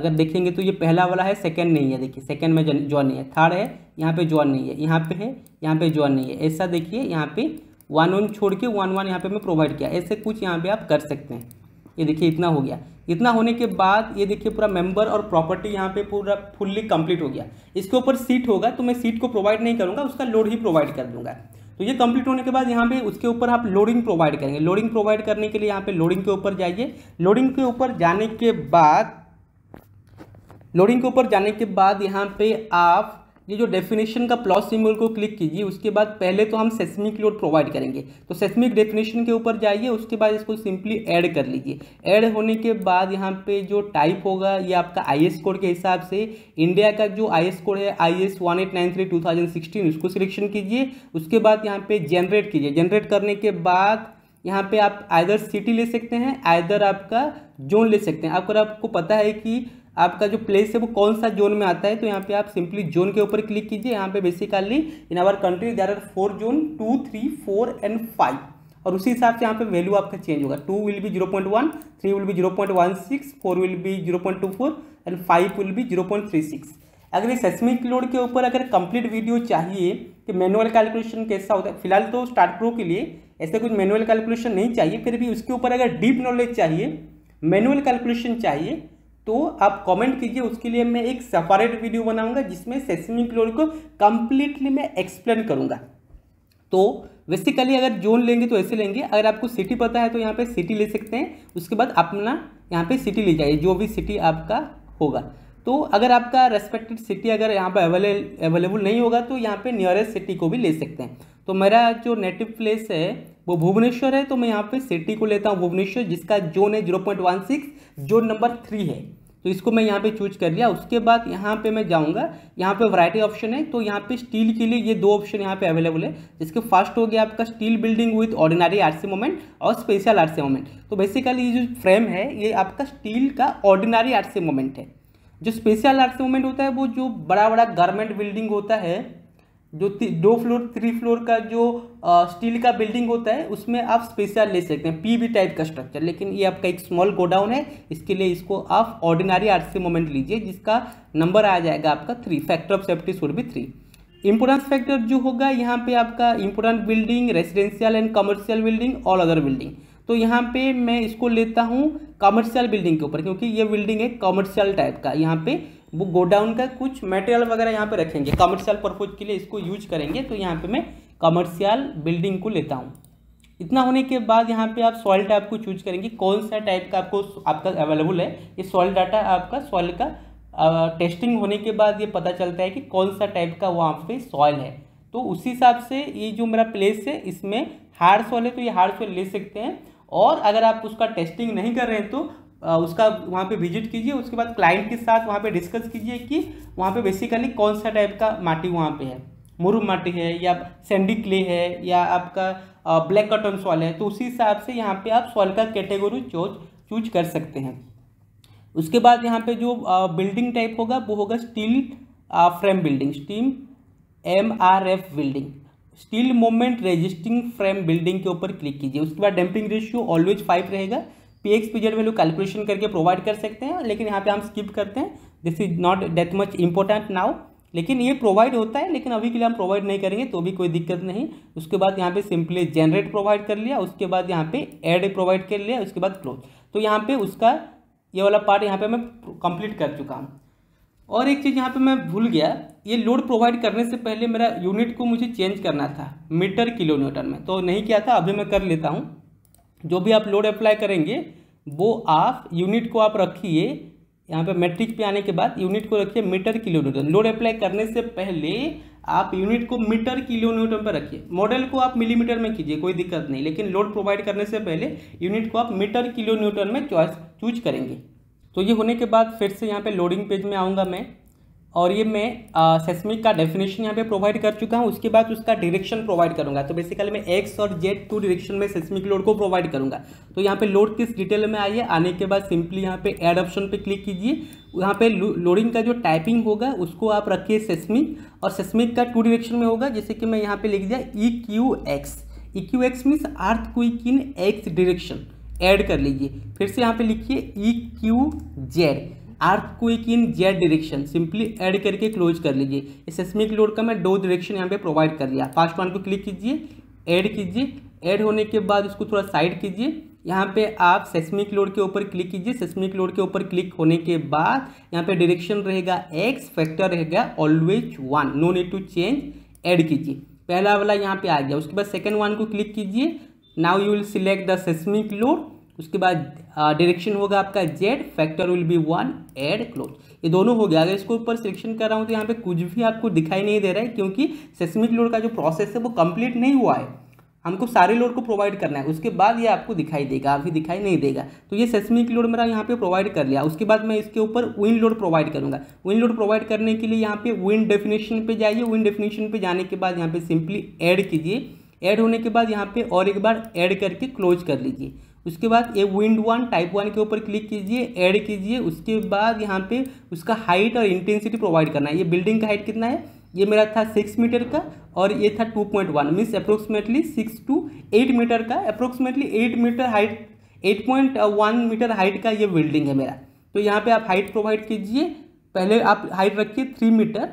अगर देखेंगे तो ये पहला वाला है सेकंड नहीं है देखिए सेकंड में जॉन नहीं है थर्ड है यहाँ पे जॉन नहीं है यहाँ पे है यहाँ पे जॉन नहीं है ऐसा देखिए यहाँ पे वन वन छोड़ के वन वन यहाँ पे मैं प्रोवाइड किया ऐसे कुछ यहाँ पे आप कर सकते हैं ये देखिए इतना हो गया इतना होने के बाद ये देखिए पूरा मेंबर और प्रॉपर्टी यहाँ पे पूरा फुल्ली कंप्लीट हो गया इसके ऊपर सीट होगा तो मैं सीट को प्रोवाइड नहीं करूँगा उसका लोड ही प्रोवाइड कर दूंगा तो ये कंप्लीट होने के बाद यहाँ पे उसके ऊपर आप लोडिंग प्रोवाइड करेंगे लोडिंग प्रोवाइड करने के लिए यहाँ पे लोडिंग के ऊपर जाइए लोडिंग के ऊपर जाने के बाद लोडिंग के ऊपर जाने के बाद यहाँ पे आप ये जो डेफिनेशन का प्लस सिंबल को क्लिक कीजिए उसके बाद पहले तो हम सेस्मिक लोड प्रोवाइड करेंगे तो सेस्मिक डेफिनेशन के ऊपर जाइए उसके बाद इसको सिंपली ऐड कर लीजिए ऐड होने के बाद यहाँ पे जो टाइप होगा ये आपका आई एस कोड के हिसाब से इंडिया का जो आई एस कोड है I S one eight nine three two thousand sixteen उसको सिलेक्शन कीजिए उसके बाद यहाँ पे जनरेट कीजिए जनरेट करने के बाद यहाँ पे आप आइदर सिटी ले सकते हैं आइदर आपका जोन ले सकते हैं अगर आपको पता है कि आपका जो प्लेस है वो कौन सा जोन में आता है तो यहाँ पे आप सिंपली जोन के ऊपर क्लिक कीजिए यहाँ पे basically in our country there are four zone two three four and five और उसी हिसाब से यहाँ पे वैल्यू आपका चेंज होगा two will be zero point one three will be zero point one six four will be zero point two four and five will be zero point three six अगर ये सेस्मिक लोड के ऊपर अगर complete video चाहिए कि manual calculation कैसा होता है फिलहाल तो स्टार्ट प्रो के लिए ऐसे कुछ मैनुअल कैलकुलेशन नहीं चाहिए फिर भी उसके ऊपर अगर डीप नॉलेज चाहिए मैनुअल कैलकुलेशन चाहिए तो आप कमेंट कीजिए उसके लिए मैं एक सेपरेट वीडियो बनाऊंगा जिसमें सेसमी क्लोर को कम्प्लीटली मैं एक्सप्लेन करूंगा तो बेसिकली अगर जोन लेंगे तो ऐसे लेंगे अगर आपको सिटी पता है तो यहाँ पे सिटी ले सकते हैं उसके बाद अपना यहाँ पे सिटी ले जाइए जो भी सिटी आपका होगा तो अगर आपका रेस्पेक्टेड सिटी अगर यहाँ पर अवेलेबल नहीं होगा तो यहाँ पे नियरेस्ट सिटी को भी ले सकते हैं तो मेरा जो नेटिव प्लेस है वो भुवनेश्वर है तो मैं यहाँ पे सिटी को लेता हूँ भुवनेश्वर जिसका जोन है zero point one six zone number three है तो इसको मैं यहाँ पे चूज कर लिया उसके बाद यहाँ पे मैं जाऊँगा यहाँ पे वैरायटी ऑप्शन है तो यहाँ पे स्टील के लिए ये दो ऑप्शन यहाँ पे अवेलेबल है जिसके फर्स्ट हो गया आपका steel building with ordinary RC moment और स्पेशल आरसी मोमेंट तो बेसिकली ये जो फ्रेम है ये आपका स्टील का ऑर्डिनरी आरसी मोमेंट है जो स्पेशल आरसी मोमेंट होता है वो जो बड़ा बड़ा गारमेंट बिल्डिंग होता है जो दो फ्लोर थ्री फ्लोर का जो स्टील का बिल्डिंग होता है उसमें आप स्पेशल ले सकते हैं पी टाइप का स्ट्रक्चर लेकिन ये आपका एक स्मॉल गोडाउन है इसके लिए इसको आप ऑर्डिनरी आरसी मोमेंट लीजिए जिसका नंबर आ जाएगा आपका three factor of safety should भी थ्री इंपोर्टेंस फैक्टर जो होगा यहाँ पे आपका important building residential and commercial building और अदर बिल्डिंग तो यहाँ पे मैं इसको लेता हूँ कमर्शियल बिल्डिंग के ऊपर क्योंकि ये बिल्डिंग है कमर्शियल टाइप का यहाँ पे वो गोडाउन का कुछ मटेरियल वगैरह यहाँ पे रखेंगे कमर्शियल पर्पज के लिए इसको यूज करेंगे तो यहाँ पे मैं कमर्शियल बिल्डिंग को लेता हूँ इतना होने के बाद यहाँ पे आप सॉइल टाइप को चूज करेंगे कौन सा टाइप का आपको आपका अवेलेबल है ये सॉइल डाटा आपका सॉइल का टेस्टिंग होने के बाद ये पता चलता है कि कौन सा टाइप का वहाँ पे सॉइल है तो उसी हिसाब से ये जो मेरा प्लेस है इसमें हार्ड सॉइल है तो ये हार्ड सॉइल ले सकते हैं और अगर आप उसका टेस्टिंग नहीं कर रहे हैं तो उसका वहाँ पे विजिट कीजिए उसके बाद क्लाइंट के साथ वहाँ पे डिस्कस कीजिए कि वहाँ पे बेसिकली कौन सा टाइप का माटी वहाँ पे है मुरु माटी है या सैंडी क्ले है या आपका ब्लैक कॉटन सॉल है तो उसी हिसाब से यहाँ पे आप सॉल का कैटेगरी चूज चूज कर सकते हैं उसके बाद यहाँ पे जो बिल्डिंग टाइप होगा वो होगा steel frame building steam M R F building steel moment resisting frame building के ऊपर क्लिक कीजिए उसके बाद डैम्पिंग रेशियो ऑलवेज फाइव रहेगा P X period value calculation करके प्रोवाइड कर सकते हैं लेकिन यहाँ पे हम स्किप करते हैं this is not that much important now लेकिन ये प्रोवाइड होता है लेकिन अभी के लिए हम प्रोवाइड नहीं करेंगे तो भी कोई दिक्कत नहीं उसके बाद यहाँ पे सिंपली जनरेट प्रोवाइड कर लिया उसके बाद यहाँ पे एड प्रोवाइड कर लिया उसके बाद क्लोज तो यहाँ पे उसका ये वाला पार्ट यहाँ पे मैं कंप्लीट कर चुका हूँ और एक चीज़ यहाँ पे मैं भूल गया ये लोड प्रोवाइड करने से पहले मेरा यूनिट को मुझे चेंज करना था मीटर किलोमीटर में तो नहीं किया था अभी मैं कर लेता हूँ जो भी आप लोड अप्लाई करेंगे वो आप यूनिट को आप रखिए यहाँ पे मैट्रिक पे आने के बाद यूनिट को रखिए metre kilo newton load apply करने से पहले आप यूनिट को मीटर किलो न्यूटन पर रखिए मॉडल को आप मिलीमीटर में कीजिए कोई दिक्कत नहीं लेकिन लोड प्रोवाइड करने से पहले यूनिट को आप मीटर किलो न्यूटन में चॉइस चूज करेंगे तो ये होने के बाद फिर से यहाँ पे लोडिंग पेज में आऊँगा मैं और ये मैं सेस्मिक का डेफिनेशन यहाँ पे प्रोवाइड कर चुका हूँ उसके बाद उसका डायरेक्शन प्रोवाइड करूँगा तो बेसिकली मैं एक्स और जेड टू डायरेक्शन में सेस्मिक लोड को प्रोवाइड करूँगा तो यहाँ पे लोड किस डिटेल में आई है आने के बाद सिंपली यहाँ पे एड ऑप्शन पे क्लिक कीजिए यहाँ पे लोडिंग का जो टाइपिंग होगा उसको आप रखिए सेस्मिक और सेस्मिक का टू डिरेक्शन में होगा जैसे कि मैं यहाँ पर लिख दिया E Q X E Q X means earthquake in X direction add कर लीजिए फिर से यहाँ पे लिखिए E Q Z earthquake in Z direction simply add करके क्लोज कर लीजिए सेस्मिक लोड का मैं दो डायरेक्शन यहाँ पे प्रोवाइड कर लिया फर्स्ट वन को क्लिक कीजिए एड कीजिए एड होने के बाद उसको थोड़ा साइड कीजिए यहाँ पे आप सेस्मिक लोड के ऊपर क्लिक कीजिए सेस्मिक लोड के ऊपर क्लिक होने के बाद यहाँ पे डायरेक्शन रहेगा एक्स फैक्टर रहेगा always one no need to change add कीजिए पहला वाला यहाँ पे आ गया उसके बाद सेकेंड वन को क्लिक कीजिए now you will select the seismic load उसके बाद डायरेक्शन होगा आपका Z factor will be one add close ये दोनों हो गया अगर इसको ऊपर सिलेक्शन कर रहा हूँ तो यहाँ पे कुछ भी आपको दिखाई नहीं दे रहा है क्योंकि सेस्मिक लोड का जो प्रोसेस है वो कंप्लीट नहीं हुआ है हमको सारे लोड को प्रोवाइड करना है उसके बाद ये आपको दिखाई देगा अभी दिखाई नहीं देगा तो ये सेस्मिक लोड मेरा यहाँ पे प्रोवाइड कर लिया उसके बाद मैं इसके ऊपर विंड लोड प्रोवाइड करूँगा विंड लोड प्रोवाइड करने के लिए यहाँ पे विंड डेफिनेशन पे जाइए विंड डेफिनेशन पे जाने के बाद यहाँ पे सिंपली ऐड कीजिए ऐड होने के बाद यहाँ पे और एक बार ऐड करके क्लोज कर लीजिए उसके बाद ये विंड वन टाइप वन के ऊपर क्लिक कीजिए ऐड कीजिए उसके बाद यहाँ पे उसका हाइट और इंटेंसिटी प्रोवाइड करना है ये बिल्डिंग का हाइट कितना है ये मेरा था सिक्स मीटर का और ये था two point one means approximately six two eight metre का approximately eight metre height eight point one metre height का ये बिल्डिंग है मेरा तो यहाँ पे आप हाइट प्रोवाइड कीजिए पहले आप हाइट रखिए थ्री मीटर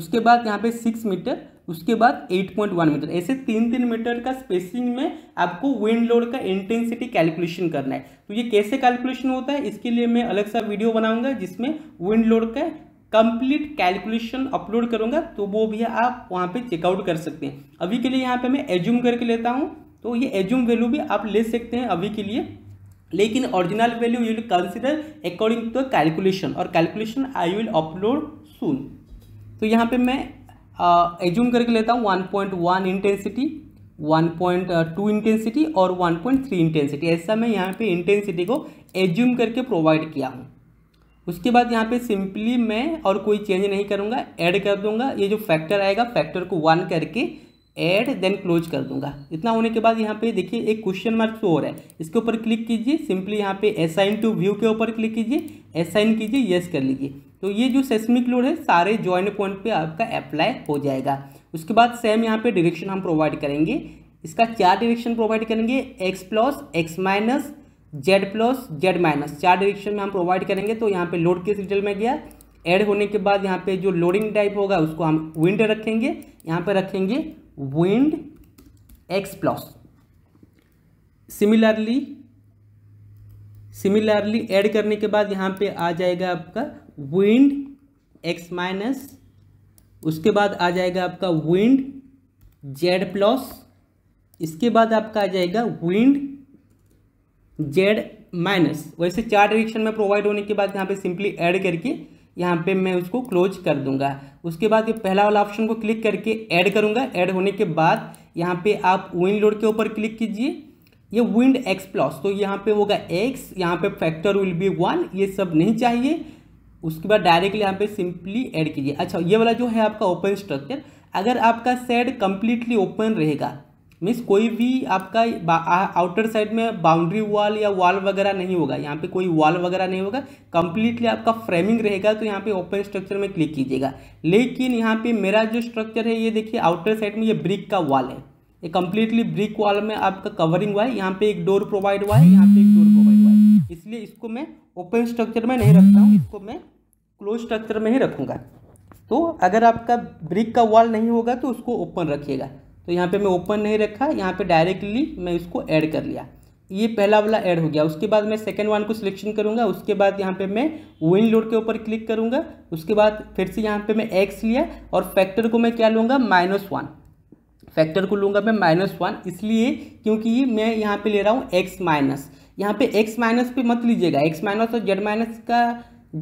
उसके बाद यहाँ पे सिक्स मीटर उसके बाद 8.1 मीटर ऐसे तीन तीन मीटर का स्पेसिंग में आपको विंड लोड का इंटेंसिटी कैलकुलेशन करना है तो ये कैसे कैलकुलेशन होता है इसके लिए मैं अलग सा वीडियो बनाऊंगा जिसमें विंड लोड का कंप्लीट कैलकुलेशन अपलोड करूंगा तो वो भी आप वहाँ पर चेकआउट कर सकते हैं अभी के लिए यहाँ पर मैं एज्यूम करके लेता हूँ तो ये एज्यूम वैल्यू भी आप ले सकते हैं अभी के लिए लेकिन original value you will consider according to calculation और calculation I will upload soon तो यहाँ पे मैं एज्यूम करके लेता हूँ 1.1 इंटेंसिटी 1.2 इंटेंसिटी और 1.3 इंटेंसिटी ऐसा मैं यहाँ पे इंटेंसिटी को एज्यूम करके प्रोवाइड किया हूँ उसके बाद यहाँ पे सिंपली मैं और कोई चेंज नहीं करूँगा ऐड कर दूँगा ये जो फैक्टर आएगा फैक्टर को वन करके एड देन क्लोज कर दूंगा इतना होने के बाद यहाँ पे देखिए एक क्वेश्चन मार्क शो हो रहा है इसके ऊपर क्लिक कीजिए सिंपली यहाँ पे असाइन टू व्यू के ऊपर क्लिक कीजिए असाइन कीजिए येस कर लीजिए तो ये जो सेस्मिक लोड है सारे ज्वाइन पॉइंट पे आपका अप्लाई हो जाएगा उसके बाद सेम यहाँ पे डिरेक्शन हम प्रोवाइड करेंगे इसका चार डिरेक्शन प्रोवाइड करेंगे X plus X minus Z plus Z minus चार डायरेक्शन में हम प्रोवाइड करेंगे तो यहाँ पे लोड किस डिटेल में गया एड होने के बाद यहाँ पे जो लोडिंग टाइप होगा उसको हम विंड रखेंगे यहाँ पे रखेंगे wind X plus similarly similarly add करने के बाद यहाँ पे आ जाएगा आपका विंड एक्स माइनस उसके बाद आ जाएगा आपका विंड जेड प्लस इसके बाद आपका आ जाएगा विंड जेड माइनस वैसे चार डायरेक्शन में प्रोवाइड होने के बाद यहाँ पे सिंपली ऐड करके यहाँ पे मैं उसको क्लोज कर दूंगा उसके बाद ये पहला वाला ऑप्शन को क्लिक करके ऐड करूँगा ऐड होने के बाद यहाँ पे आप विंड लोड के ऊपर क्लिक कीजिए ये विंड एक्स प्लस तो यहाँ पे होगा एक्स यहाँ पे फैक्टर विल बी वन ये सब नहीं चाहिए उसके बाद डायरेक्टली यहाँ पे सिंपली ऐड कीजिए अच्छा ये वाला जो है आपका ओपन स्ट्रक्चर अगर आपका सेट कम्प्लीटली ओपन रहेगा मीन्स कोई भी आपका आउटर साइड में बाउंड्री वॉल या वॉल वगैरह नहीं होगा यहाँ पे कोई वॉल वगैरह नहीं होगा कम्प्लीटली आपका फ्रेमिंग रहेगा तो यहाँ पे ओपन स्ट्रक्चर में क्लिक कीजिएगा लेकिन यहाँ पे मेरा जो स्ट्रक्चर है ये देखिए आउटर साइड में ये ब्रिक का वॉल है ये कम्प्लीटली ब्रिक वॉल में आपका कवरिंग हुआ है यहाँ पे एक डोर प्रोवाइड हुआ है यहाँ पे एक डोर प्रोवाइड हुआ है इसलिए इसको मैं ओपन स्ट्रक्चर में नहीं रखता हूँ हम्म। इसको मैं क्लोज स्ट्रक्चर में ही रखूँगा तो अगर आपका ब्रिक का वॉल नहीं होगा तो उसको ओपन रखिएगा तो यहाँ पे मैं ओपन नहीं रखा यहाँ पे डायरेक्टली मैं इसको ऐड कर लिया ये पहला वाला ऐड हो गया उसके बाद मैं सेकेंड वन को सिलेक्शन करूँगा उसके बाद यहाँ पे मैं विन लोड के ऊपर क्लिक करूँगा उसके बाद फिर से यहाँ पे मैं एक्स लिया और फैक्टर को मैं क्या लूँगा माइनस वन फैक्टर को लूँगा मैं माइनस वन इसलिए क्योंकि मैं यहाँ पर ले रहा हूँ एक्स माइनस यहाँ पे x माइनस पे मत लीजिएगा x माइनस और z माइनस का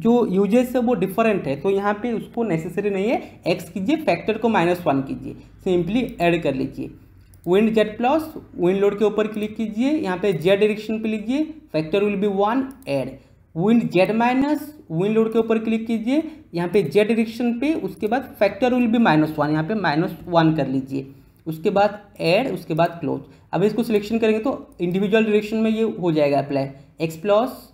जो यूजेस है वो डिफरेंट है तो यहाँ पे उसको नेसेसरी नहीं है x कीजिए फैक्टर को माइनस वन कीजिए सिंपली ऐड कर लीजिए wind Z plus wind load के ऊपर क्लिक कीजिए यहाँ पे जेड डायरेक्शन पे लीजिए factor will be one add wind Z minus wind load के ऊपर क्लिक कीजिए यहाँ पे जेड डायरेक्शन पे उसके बाद factor will be minus one यहाँ पे माइनस वन कर लीजिए उसके बाद एड उसके बाद क्लोज अब इसको सिलेक्शन करेंगे तो इंडिविजुअल डिरेक्शन में ये हो जाएगा apply X plus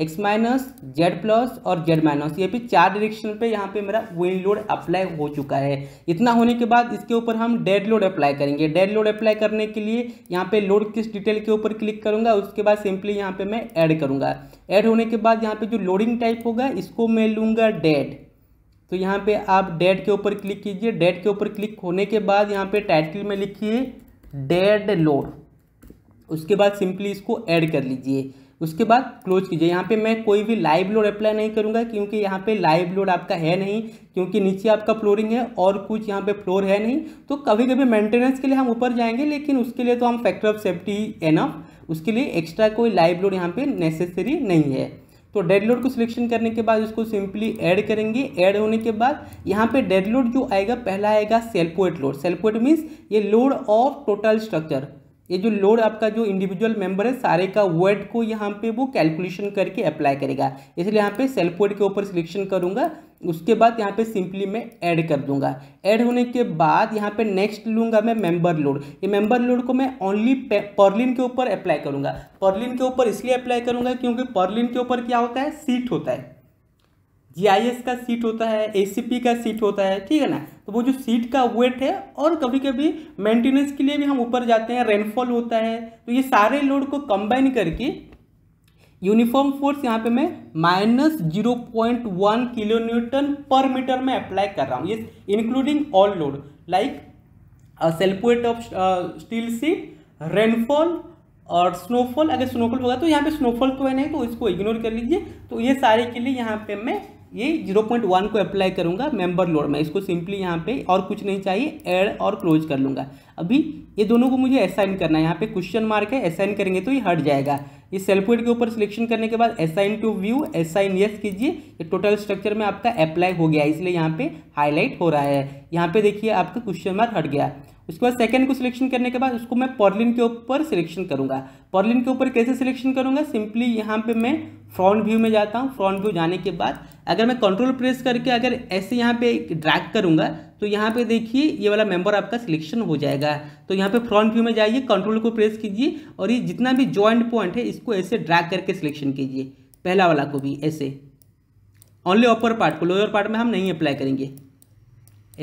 X minus Z plus और जेड माइनस ये भी चार डिरेक्शन पे यहाँ पे मेरा विंड लोड अप्लाई हो चुका है इतना होने के बाद इसके ऊपर हम डेड लोड अप्लाई करेंगे डेड लोड अप्लाई करने के लिए यहाँ पे लोड किस डिटेल के ऊपर क्लिक करूँगा उसके बाद सिंपली यहाँ पे मैं ऐड करूँगा ऐड होने के बाद यहाँ पे जो लोडिंग टाइप होगा इसको मैं लूँगा डेड तो यहाँ पे आप डेट के ऊपर क्लिक कीजिए डेट के ऊपर क्लिक होने के बाद यहाँ पे टाइटल में लिखिए डेड लोड उसके बाद सिंपली इसको ऐड कर लीजिए उसके बाद क्लोज कीजिए यहाँ पे मैं कोई भी लाइव लोड अप्लाई नहीं करूँगा क्योंकि यहाँ पे लाइव लोड आपका है नहीं क्योंकि नीचे आपका फ्लोरिंग है और कुछ यहाँ पे फ्लोर है नहीं तो कभी कभी मेंटेनेंस के लिए हम ऊपर जाएंगे लेकिन उसके लिए तो हम फैक्टर ऑफ सेफ्टी एनफ उसके लिए एक्स्ट्रा कोई लाइव लोड यहाँ पर नेसेसरी नहीं है तो डेड लोड को सिलेक्शन करने के बाद उसको सिंपली ऐड करेंगे ऐड होने के बाद यहाँ पे डेड लोड जो आएगा पहला आएगा सेल्पोएट लोड सेल्पोएट मीन्स ये लोड ऑफ टोटल स्ट्रक्चर ये जो लोड आपका जो इंडिविजुअल मेंबर है सारे का वेट को यहाँ पे वो कैलकुलेशन करके अप्लाई करेगा इसलिए यहाँ पे वेट के ऊपर सिलेक्शन करूँगा उसके बाद यहाँ पे सिंपली मैं ऐड कर दूंगा ऐड होने के बाद यहाँ पे नेक्स्ट लूँगा मैं मेंबर लोड ये मेंबर लोड को मैं ओनली पर्लिन के ऊपर अप्लाई करूँगा पर्लिन के ऊपर इसलिए अप्लाई करूंगा क्योंकि पर्लिन के ऊपर क्या होता है सीट होता है जीआईएस का सीट होता है ए का सीट होता है ठीक है ना तो वो जो सीट का वेट है और कभी कभी मेंटेनेंस के लिए भी हम ऊपर जाते हैं रेनफॉल होता है तो ये सारे लोड को कंबाइन करके यूनिफॉर्म फोर्स यहाँ पे मैं minus zero point one kilo newton per metre में अप्लाई कर रहा हूँ ये including all load like self weight of steel sheet rainfall और स्नोफॉल अगर स्नोफॉल होगा तो यहाँ पे स्नोफॉल तो है नहीं तो इसको इग्नोर कर लीजिए तो ये सारे के लिए यहाँ पे मैं ये जीरो पॉइंट वन को अप्लाई करूंगा मेंबर लोड में इसको सिंपली यहाँ पे और कुछ नहीं चाहिए ऐड और क्लोज कर लूंगा अभी ये दोनों को मुझे असाइन करना है यहाँ पे क्वेश्चन मार्क है असाइन करेंगे तो ये हट जाएगा इस सेल्फ वेट के ऊपर सिलेक्शन करने के बाद assign to view assign yes कीजिए ये टोटल स्ट्रक्चर में आपका अप्लाई हो गया इसलिए यहाँ पे हाईलाइट हो रहा है यहाँ पे देखिए आपका क्वेश्चन मार्क हट गया उसके बाद सेकंड को सिलेक्शन करने के बाद उसको मैं पॉर्लिन के ऊपर सिलेक्शन करूंगा पॉर्लिन के ऊपर कैसे सिलेक्शन करूंगा सिंपली यहाँ पे मैं फ्रंट व्यू में जाता हूँ फ्रंट व्यू जाने के बाद अगर मैं कंट्रोल प्रेस करके अगर ऐसे यहाँ पे ड्रैग करूँगा तो यहाँ पे देखिए ये वाला मेंबर आपका सिलेक्शन हो जाएगा तो यहाँ पे फ्रंट व्यू में जाइए कंट्रोल को प्रेस कीजिए और ये जितना भी ज्वाइंट पॉइंट है इसको ऐसे ड्रैग करके सिलेक्शन कीजिए पहला वाला को भी ऐसे ओनली अपर पार्ट को लोअर पार्ट में हम नहीं अप्लाई करेंगे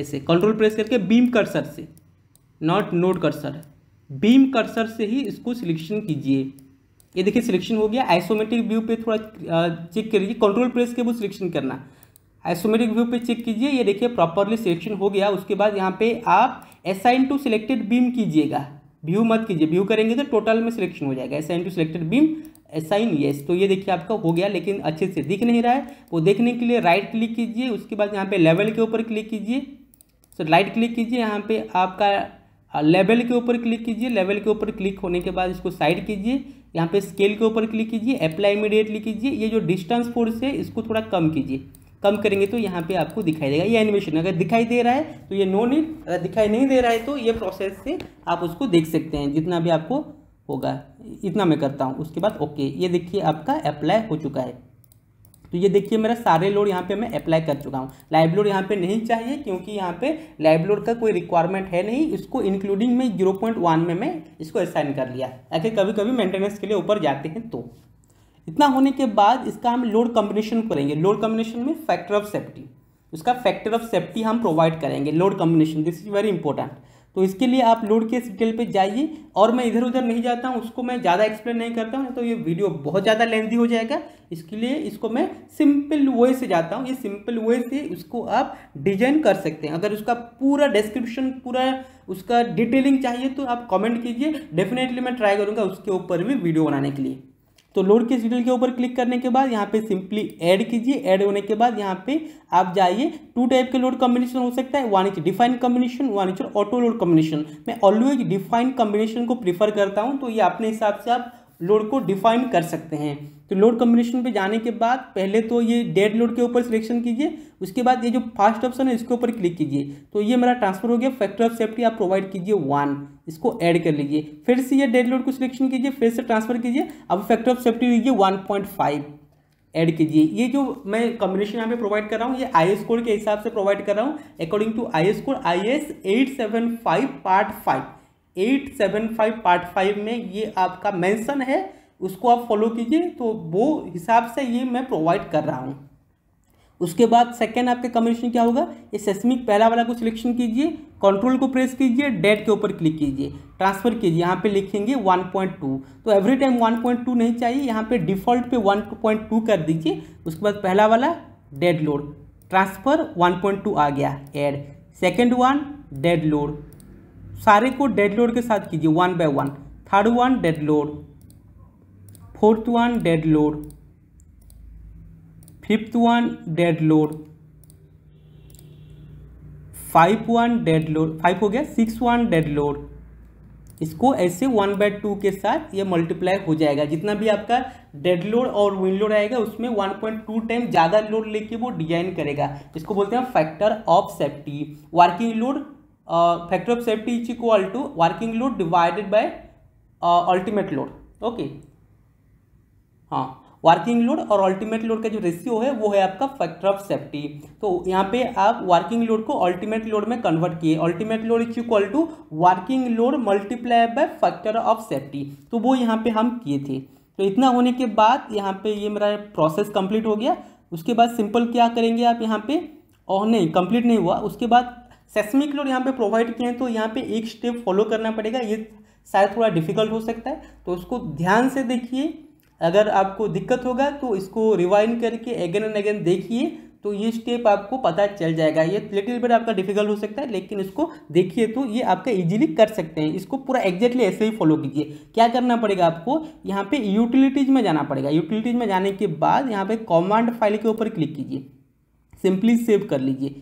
ऐसे कंट्रोल प्रेस करके बीम कर्सर से not node cursor beam cursor से ही इसको सिलेक्शन कीजिए ये देखिए सिलेक्शन हो गया आइसोमेटिक व्यू पे थोड़ा चेक करिए कंट्रोल प्रेस के वो सिलेक्शन करना आइसोमेटिक व्यू पे चेक कीजिए ये देखिए प्रॉपरली सिलेक्शन हो गया उसके बाद यहाँ पे आप असाइन टू सिलेक्टेड बीम कीजिएगा व्यू मत कीजिए व्यू करेंगे तो टोटल में सिलेक्शन हो जाएगा assign to selected beam assign yes तो ये देखिए आपका हो गया लेकिन अच्छे से दिख नहीं रहा है वो देखने के लिए राइट क्लिक कीजिए उसके बाद यहाँ पे लेवल के ऊपर क्लिक कीजिए सो राइट क्लिक कीजिए यहाँ पे आपका लेवल के ऊपर क्लिक कीजिए लेवल के ऊपर क्लिक होने के बाद इसको साइड कीजिए यहाँ पे स्केल के ऊपर क्लिक कीजिए अप्लाई इमीडिएटली कीजिए ये जो डिस्टेंस फोर्स है इसको थोड़ा कम कीजिए कम करेंगे तो यहाँ पे आपको दिखाई देगा ये एनिमेशन अगर दिखाई दे रहा है तो ये नो नीड अगर दिखाई नहीं दे रहा है तो ये प्रोसेस से आप उसको देख सकते हैं जितना भी आपको होगा इतना मैं करता हूँ उसके बाद ओके ये देखिए आपका अप्लाई हो चुका है तो ये देखिए मेरा सारे लोड यहाँ पे मैं अप्लाई कर चुका हूँ लाइव लोड यहाँ पे नहीं चाहिए क्योंकि यहाँ पे लाइव लोड का कोई रिक्वायरमेंट है नहीं इसको इंक्लूडिंग में जीरो पॉइंट वन में मैं इसको असाइन कर लिया ऐसे कभी कभी मेंटेनेंस के लिए ऊपर जाते हैं तो इतना होने के बाद इसका हम लोड कम्बिनेशन करेंगे लोड कम्बिनेशन में फैक्टर ऑफ सेफ्टी उसका फैक्टर ऑफ सेफ्टी हम प्रोवाइड करेंगे load combination this is very important तो इसके लिए आप लोड केस डिटेल पे जाइए और मैं इधर उधर नहीं जाता हूँ उसको मैं ज़्यादा एक्सप्लेन नहीं करता हूँ तो ये वीडियो बहुत ज़्यादा लेंथी हो जाएगा इसके लिए इसको मैं सिंपल वे से जाता हूँ ये सिंपल वे से उसको आप डिजाइन कर सकते हैं अगर उसका पूरा डिस्क्रिप्शन पूरा उसका डिटेलिंग चाहिए तो आप कॉमेंट कीजिए डेफिनेटली मैं ट्राई करूँगा उसके ऊपर भी वीडियो बनाने के लिए तो लोड के शेड्यूल के ऊपर क्लिक करने के बाद यहाँ पे सिंपली ऐड कीजिए ऐड होने के बाद यहाँ पे आप जाइए टू टाइप के लोड कॉम्बिनेशन हो सकता है one is define combination one is auto load combination मैं ऑलवेज डिफाइन कॉम्बिनेशन को प्रीफर करता हूँ तो ये अपने हिसाब से आप लोड को डिफाइन कर सकते हैं तो लोड कॉम्बिनेशन पे जाने के बाद पहले तो ये डेड लोड के ऊपर सिलेक्शन कीजिए उसके बाद ये जो फास्ट ऑप्शन है इसके ऊपर क्लिक कीजिए तो ये मेरा ट्रांसफर हो गया फैक्टर ऑफ सेफ्टी आप प्रोवाइड कीजिए वन इसको ऐड कर लीजिए फिर से ये डेड लोड को सिलेक्शन कीजिए फिर से ट्रांसफर कीजिए अब फैक्टर ऑफ सेफ्टी लीजिए वन पॉइंट फाइव ऐड कीजिए ये जो मैं कम्बिनेशन यहाँ पे प्रोवाइड कर रहा हूँ ये आई स्कोर के हिसाब से प्रोवाइड कर रहा हूँ according to I score I S eight seven five part five eight seven five part five में ये आपका मेंशन है उसको आप फॉलो कीजिए तो वो हिसाब से ये मैं प्रोवाइड कर रहा हूँ उसके बाद सेकेंड आपके कम्बिनेशन क्या होगा ये सेस्मिक पहला वाला को सिलेक्शन कीजिए कंट्रोल को प्रेस कीजिए डेट के ऊपर क्लिक कीजिए ट्रांसफर कीजिए यहाँ पे लिखेंगे 1.2 तो एवरी टाइम 1.2 नहीं चाहिए यहाँ पे डिफॉल्ट पे 1.2 कर दीजिए उसके बाद पहला वाला डेड लोड ट्रांसफर 1.2 आ गया add second one dead load सारे को डेड लोड के साथ कीजिए one by one third one dead load fourth one dead load fifth one dead load five one dead load five हो गया सिक्स वन डेड लोड इसको ऐसे one by two के साथ ये मल्टीप्लाई हो जाएगा जितना भी आपका डेड लोड और विन लोड आएगा उसमें वन पॉइंट टू टाइम ज़्यादा लोड लेके वो डिजाइन करेगा इसको बोलते हैं factor of safety working load factor of safety is equal to working load divided by ultimate load okay हाँ वर्किंग लोड और अल्टीमेट लोड का जो रेशियो है वो है आपका फैक्टर ऑफ सेफ्टी तो यहाँ पे आप वर्किंग लोड को अल्टीमेट लोड में कन्वर्ट किए ultimate load is equal to working load multiply by factor of safety तो वो यहाँ पे हम किए थे तो इतना होने के बाद यहाँ पे ये मेरा प्रोसेस कंप्लीट हो गया उसके बाद सिंपल क्या करेंगे आप यहाँ पे और oh, नहीं कंप्लीट नहीं हुआ उसके बाद सेस्मिक लोड यहाँ पे प्रोवाइड किए हैं तो यहाँ पे एक स्टेप फॉलो करना पड़ेगा ये शायद थोड़ा डिफिकल्ट हो सकता है तो उसको ध्यान से देखिए अगर आपको दिक्कत होगा तो इसको रिवाइंड करके अगेन एंड अगेन देखिए तो ये स्टेप आपको पता चल जाएगा ये लिटिल बेट आपका डिफिकल्ट हो सकता है लेकिन इसको देखिए तो ये आपका इजीली कर सकते हैं इसको पूरा एग्जैक्टली ऐसे ही फॉलो कीजिए क्या करना पड़ेगा आपको यहाँ पे यूटिलिटीज़ में जाना पड़ेगा यूटिलिटीज़ में जाने के बाद यहाँ पे कॉमांड फाइल के ऊपर क्लिक कीजिए सिंपली सेव कर लीजिए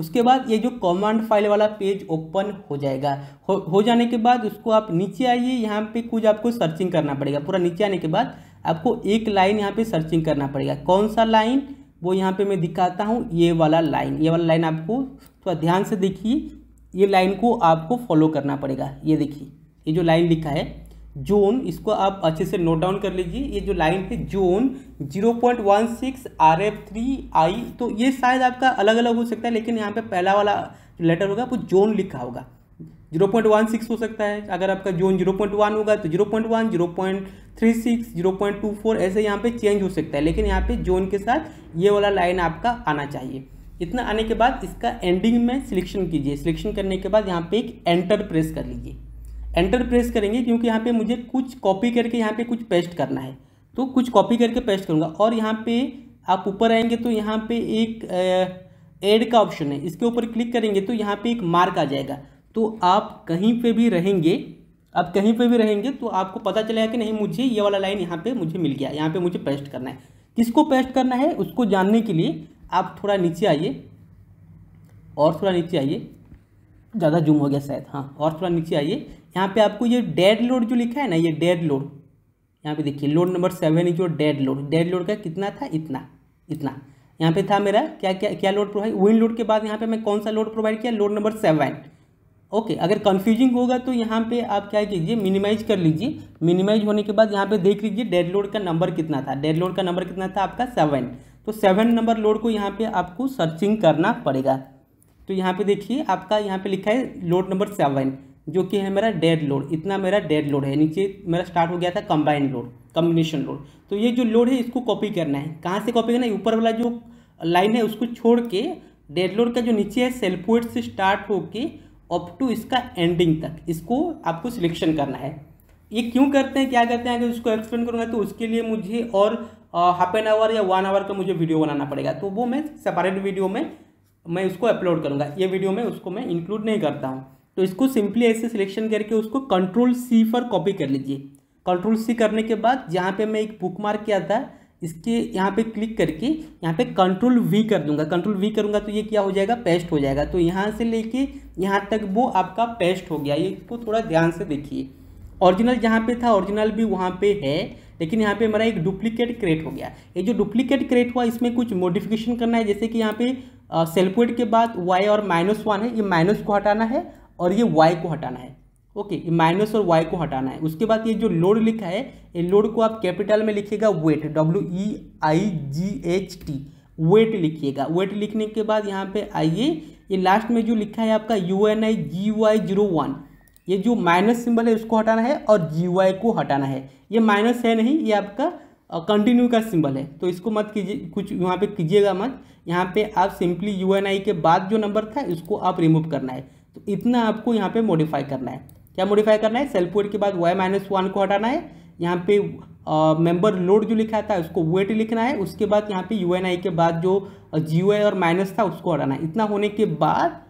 उसके बाद ये जो कमांड फाइल वाला पेज ओपन हो जाएगा हो, हो जाने के बाद उसको आप नीचे आइए यहाँ पे कुछ आपको सर्चिंग करना पड़ेगा पूरा नीचे आने के बाद आपको एक लाइन यहाँ पे सर्चिंग करना पड़ेगा कौन सा लाइन वो यहाँ पे मैं दिखाता हूँ ये वाला लाइन ये वाला लाइन आपको थोड़ा तो ध्यान से देखिए ये लाइन को आपको फॉलो करना पड़ेगा ये देखिए ये जो लाइन लिखा है जोन इसको आप अच्छे से नोट डाउन कर लीजिए ये जो लाइन है zone zero point one six R F three I तो ये शायद आपका अलग अलग हो सकता है लेकिन यहाँ पे पहला वाला जो लेटर होगा वो जोन लिखा होगा जीरो पॉइंट वन सिक्स हो सकता है अगर आपका जोन जीरो पॉइंट वन होगा तो zero point one zero point three six zero point two four ऐसे यहाँ पे चेंज हो सकता है लेकिन यहाँ पे जोन के साथ ये वाला लाइन आपका आना चाहिए इतना आने के बाद इसका एंडिंग में सिलेक्शन कीजिए सिलेक्शन करने के बाद यहाँ पे एक एंटर प्रेस कर लीजिए एंटर प्रेस करेंगे क्योंकि यहाँ पे मुझे कुछ कॉपी करके यहाँ पे कुछ पेस्ट करना है तो कुछ कॉपी करके पेस्ट करूँगा और यहाँ पे आप ऊपर आएंगे तो यहाँ पे एक एड का ऑप्शन है इसके ऊपर क्लिक करेंगे तो यहाँ पे एक मार्क आ जाएगा तो आप कहीं पे भी रहेंगे आप कहीं पे भी रहेंगे तो आपको पता चलेगा कि नहीं मुझे ये वाला लाइन यहाँ पे मुझे मिल गया यहाँ पे मुझे पेस्ट करना है किसको पेस्ट करना है उसको जानने के लिए आप थोड़ा नीचे आइए और थोड़ा नीचे आइए ज़्यादा जूम हो गया शायद हाँ और थोड़ा नीचे आइए यहाँ पे आपको ये डेड लोड जो लिखा है ना ये डेड लोड यहाँ पे देखिए लोड नंबर सेवन जो डेड लोड डेड लोड का कितना था इतना इतना यहाँ पे था मेरा क्या क्या क्या लोड प्रोवाइड विन लोड के बाद यहाँ पे मैं कौन सा लोड प्रोवाइड किया लोड नंबर सेवन ओके अगर कन्फ्यूजिंग होगा तो यहाँ पे आप क्या कीजिए मिनिमाइज कर लीजिए मिनिमाइज होने के बाद यहाँ पे देख लीजिए डेड लोड का नंबर कितना था डेड लोड का नंबर कितना था आपका सेवन तो सेवन नंबर लोड को यहाँ पे आपको सर्चिंग करना पड़ेगा तो यहाँ पे देखिए आपका यहाँ पे लिखा है लोड नंबर सेवन जो कि है मेरा डेड लोड इतना मेरा डेड लोड है नीचे मेरा स्टार्ट हो गया था कंबाइंड लोड कम्बिनेशन लोड तो ये जो लोड है इसको कॉपी करना है कहाँ से कॉपी करना है ऊपर वाला जो लाइन है उसको छोड़ के डेड लोड का जो नीचे है सेल्फवेट से स्टार्ट होकर अप टू इसका एंडिंग तक इसको आपको सिलेक्शन करना है ये क्यों करते हैं क्या करते हैं अगर उसको एक्सप्लेन करूँगा तो उसके लिए मुझे और हाफ एन आवर या वन आवर का मुझे वीडियो बनाना पड़ेगा तो वो मैं सेपरेट वीडियो में मैं उसको अपलोड करूँगा ये वीडियो में उसको मैं इंक्लूड नहीं करता हूँ तो इसको सिंपली ऐसे सिलेक्शन करके उसको कंट्रोल सी पर कॉपी कर लीजिए कंट्रोल सी करने के बाद जहाँ पे मैं एक बुक मार्क किया था इसके यहाँ पे क्लिक करके यहाँ पे कंट्रोल वी कर दूंगा कंट्रोल वी करूँगा तो ये क्या हो जाएगा पेस्ट हो जाएगा तो यहाँ से लेके यहाँ तक वो आपका पेस्ट हो गया ये इसको थोड़ा ध्यान से देखिए ऑरिजिनल जहाँ पे था ऑरिजिनल भी वहाँ पे है लेकिन यहाँ पे हमारा एक डुप्लीकेट क्रिएट हो गया ये जो डुप्लीकेट क्रिएट हुआ इसमें कुछ मॉडिफिकेशन करना है जैसे कि यहाँ पे सेल्फवेट के बाद वाई और माइनस वन है ये माइनस को हटाना है और ये वाई को हटाना है ओके ये माइनस और वाई को हटाना है उसके बाद ये जो लोड लिखा है ये लोड को आप कैपिटल में लिखिएगा weight W E I G H T weight लिखिएगा वेट लिखने के बाद यहाँ पे आइए ये लास्ट में जो लिखा है आपका U N I G Y zero one ये जो माइनस सिंबल है उसको हटाना है और जी वाई को हटाना है ये माइनस है नहीं ये आपका कंटिन्यू का सिंबल है तो इसको मत कीजिए कुछ यहाँ पे कीजिएगा मत यहाँ पे आप सिंपली यू एन आई के बाद जो नंबर था इसको आप रिमूव करना है तो इतना आपको यहाँ पे मॉडिफाई करना है क्या मॉडिफाई करना है सेल्फ वेट के बाद वाई माइनस वन को हटाना है यहाँ पे मेंबर लोड जो लिखा था उसको वेट लिखना है उसके बाद यहाँ पे यू के बाद जो जी और माइनस था उसको हटाना है इतना होने के बाद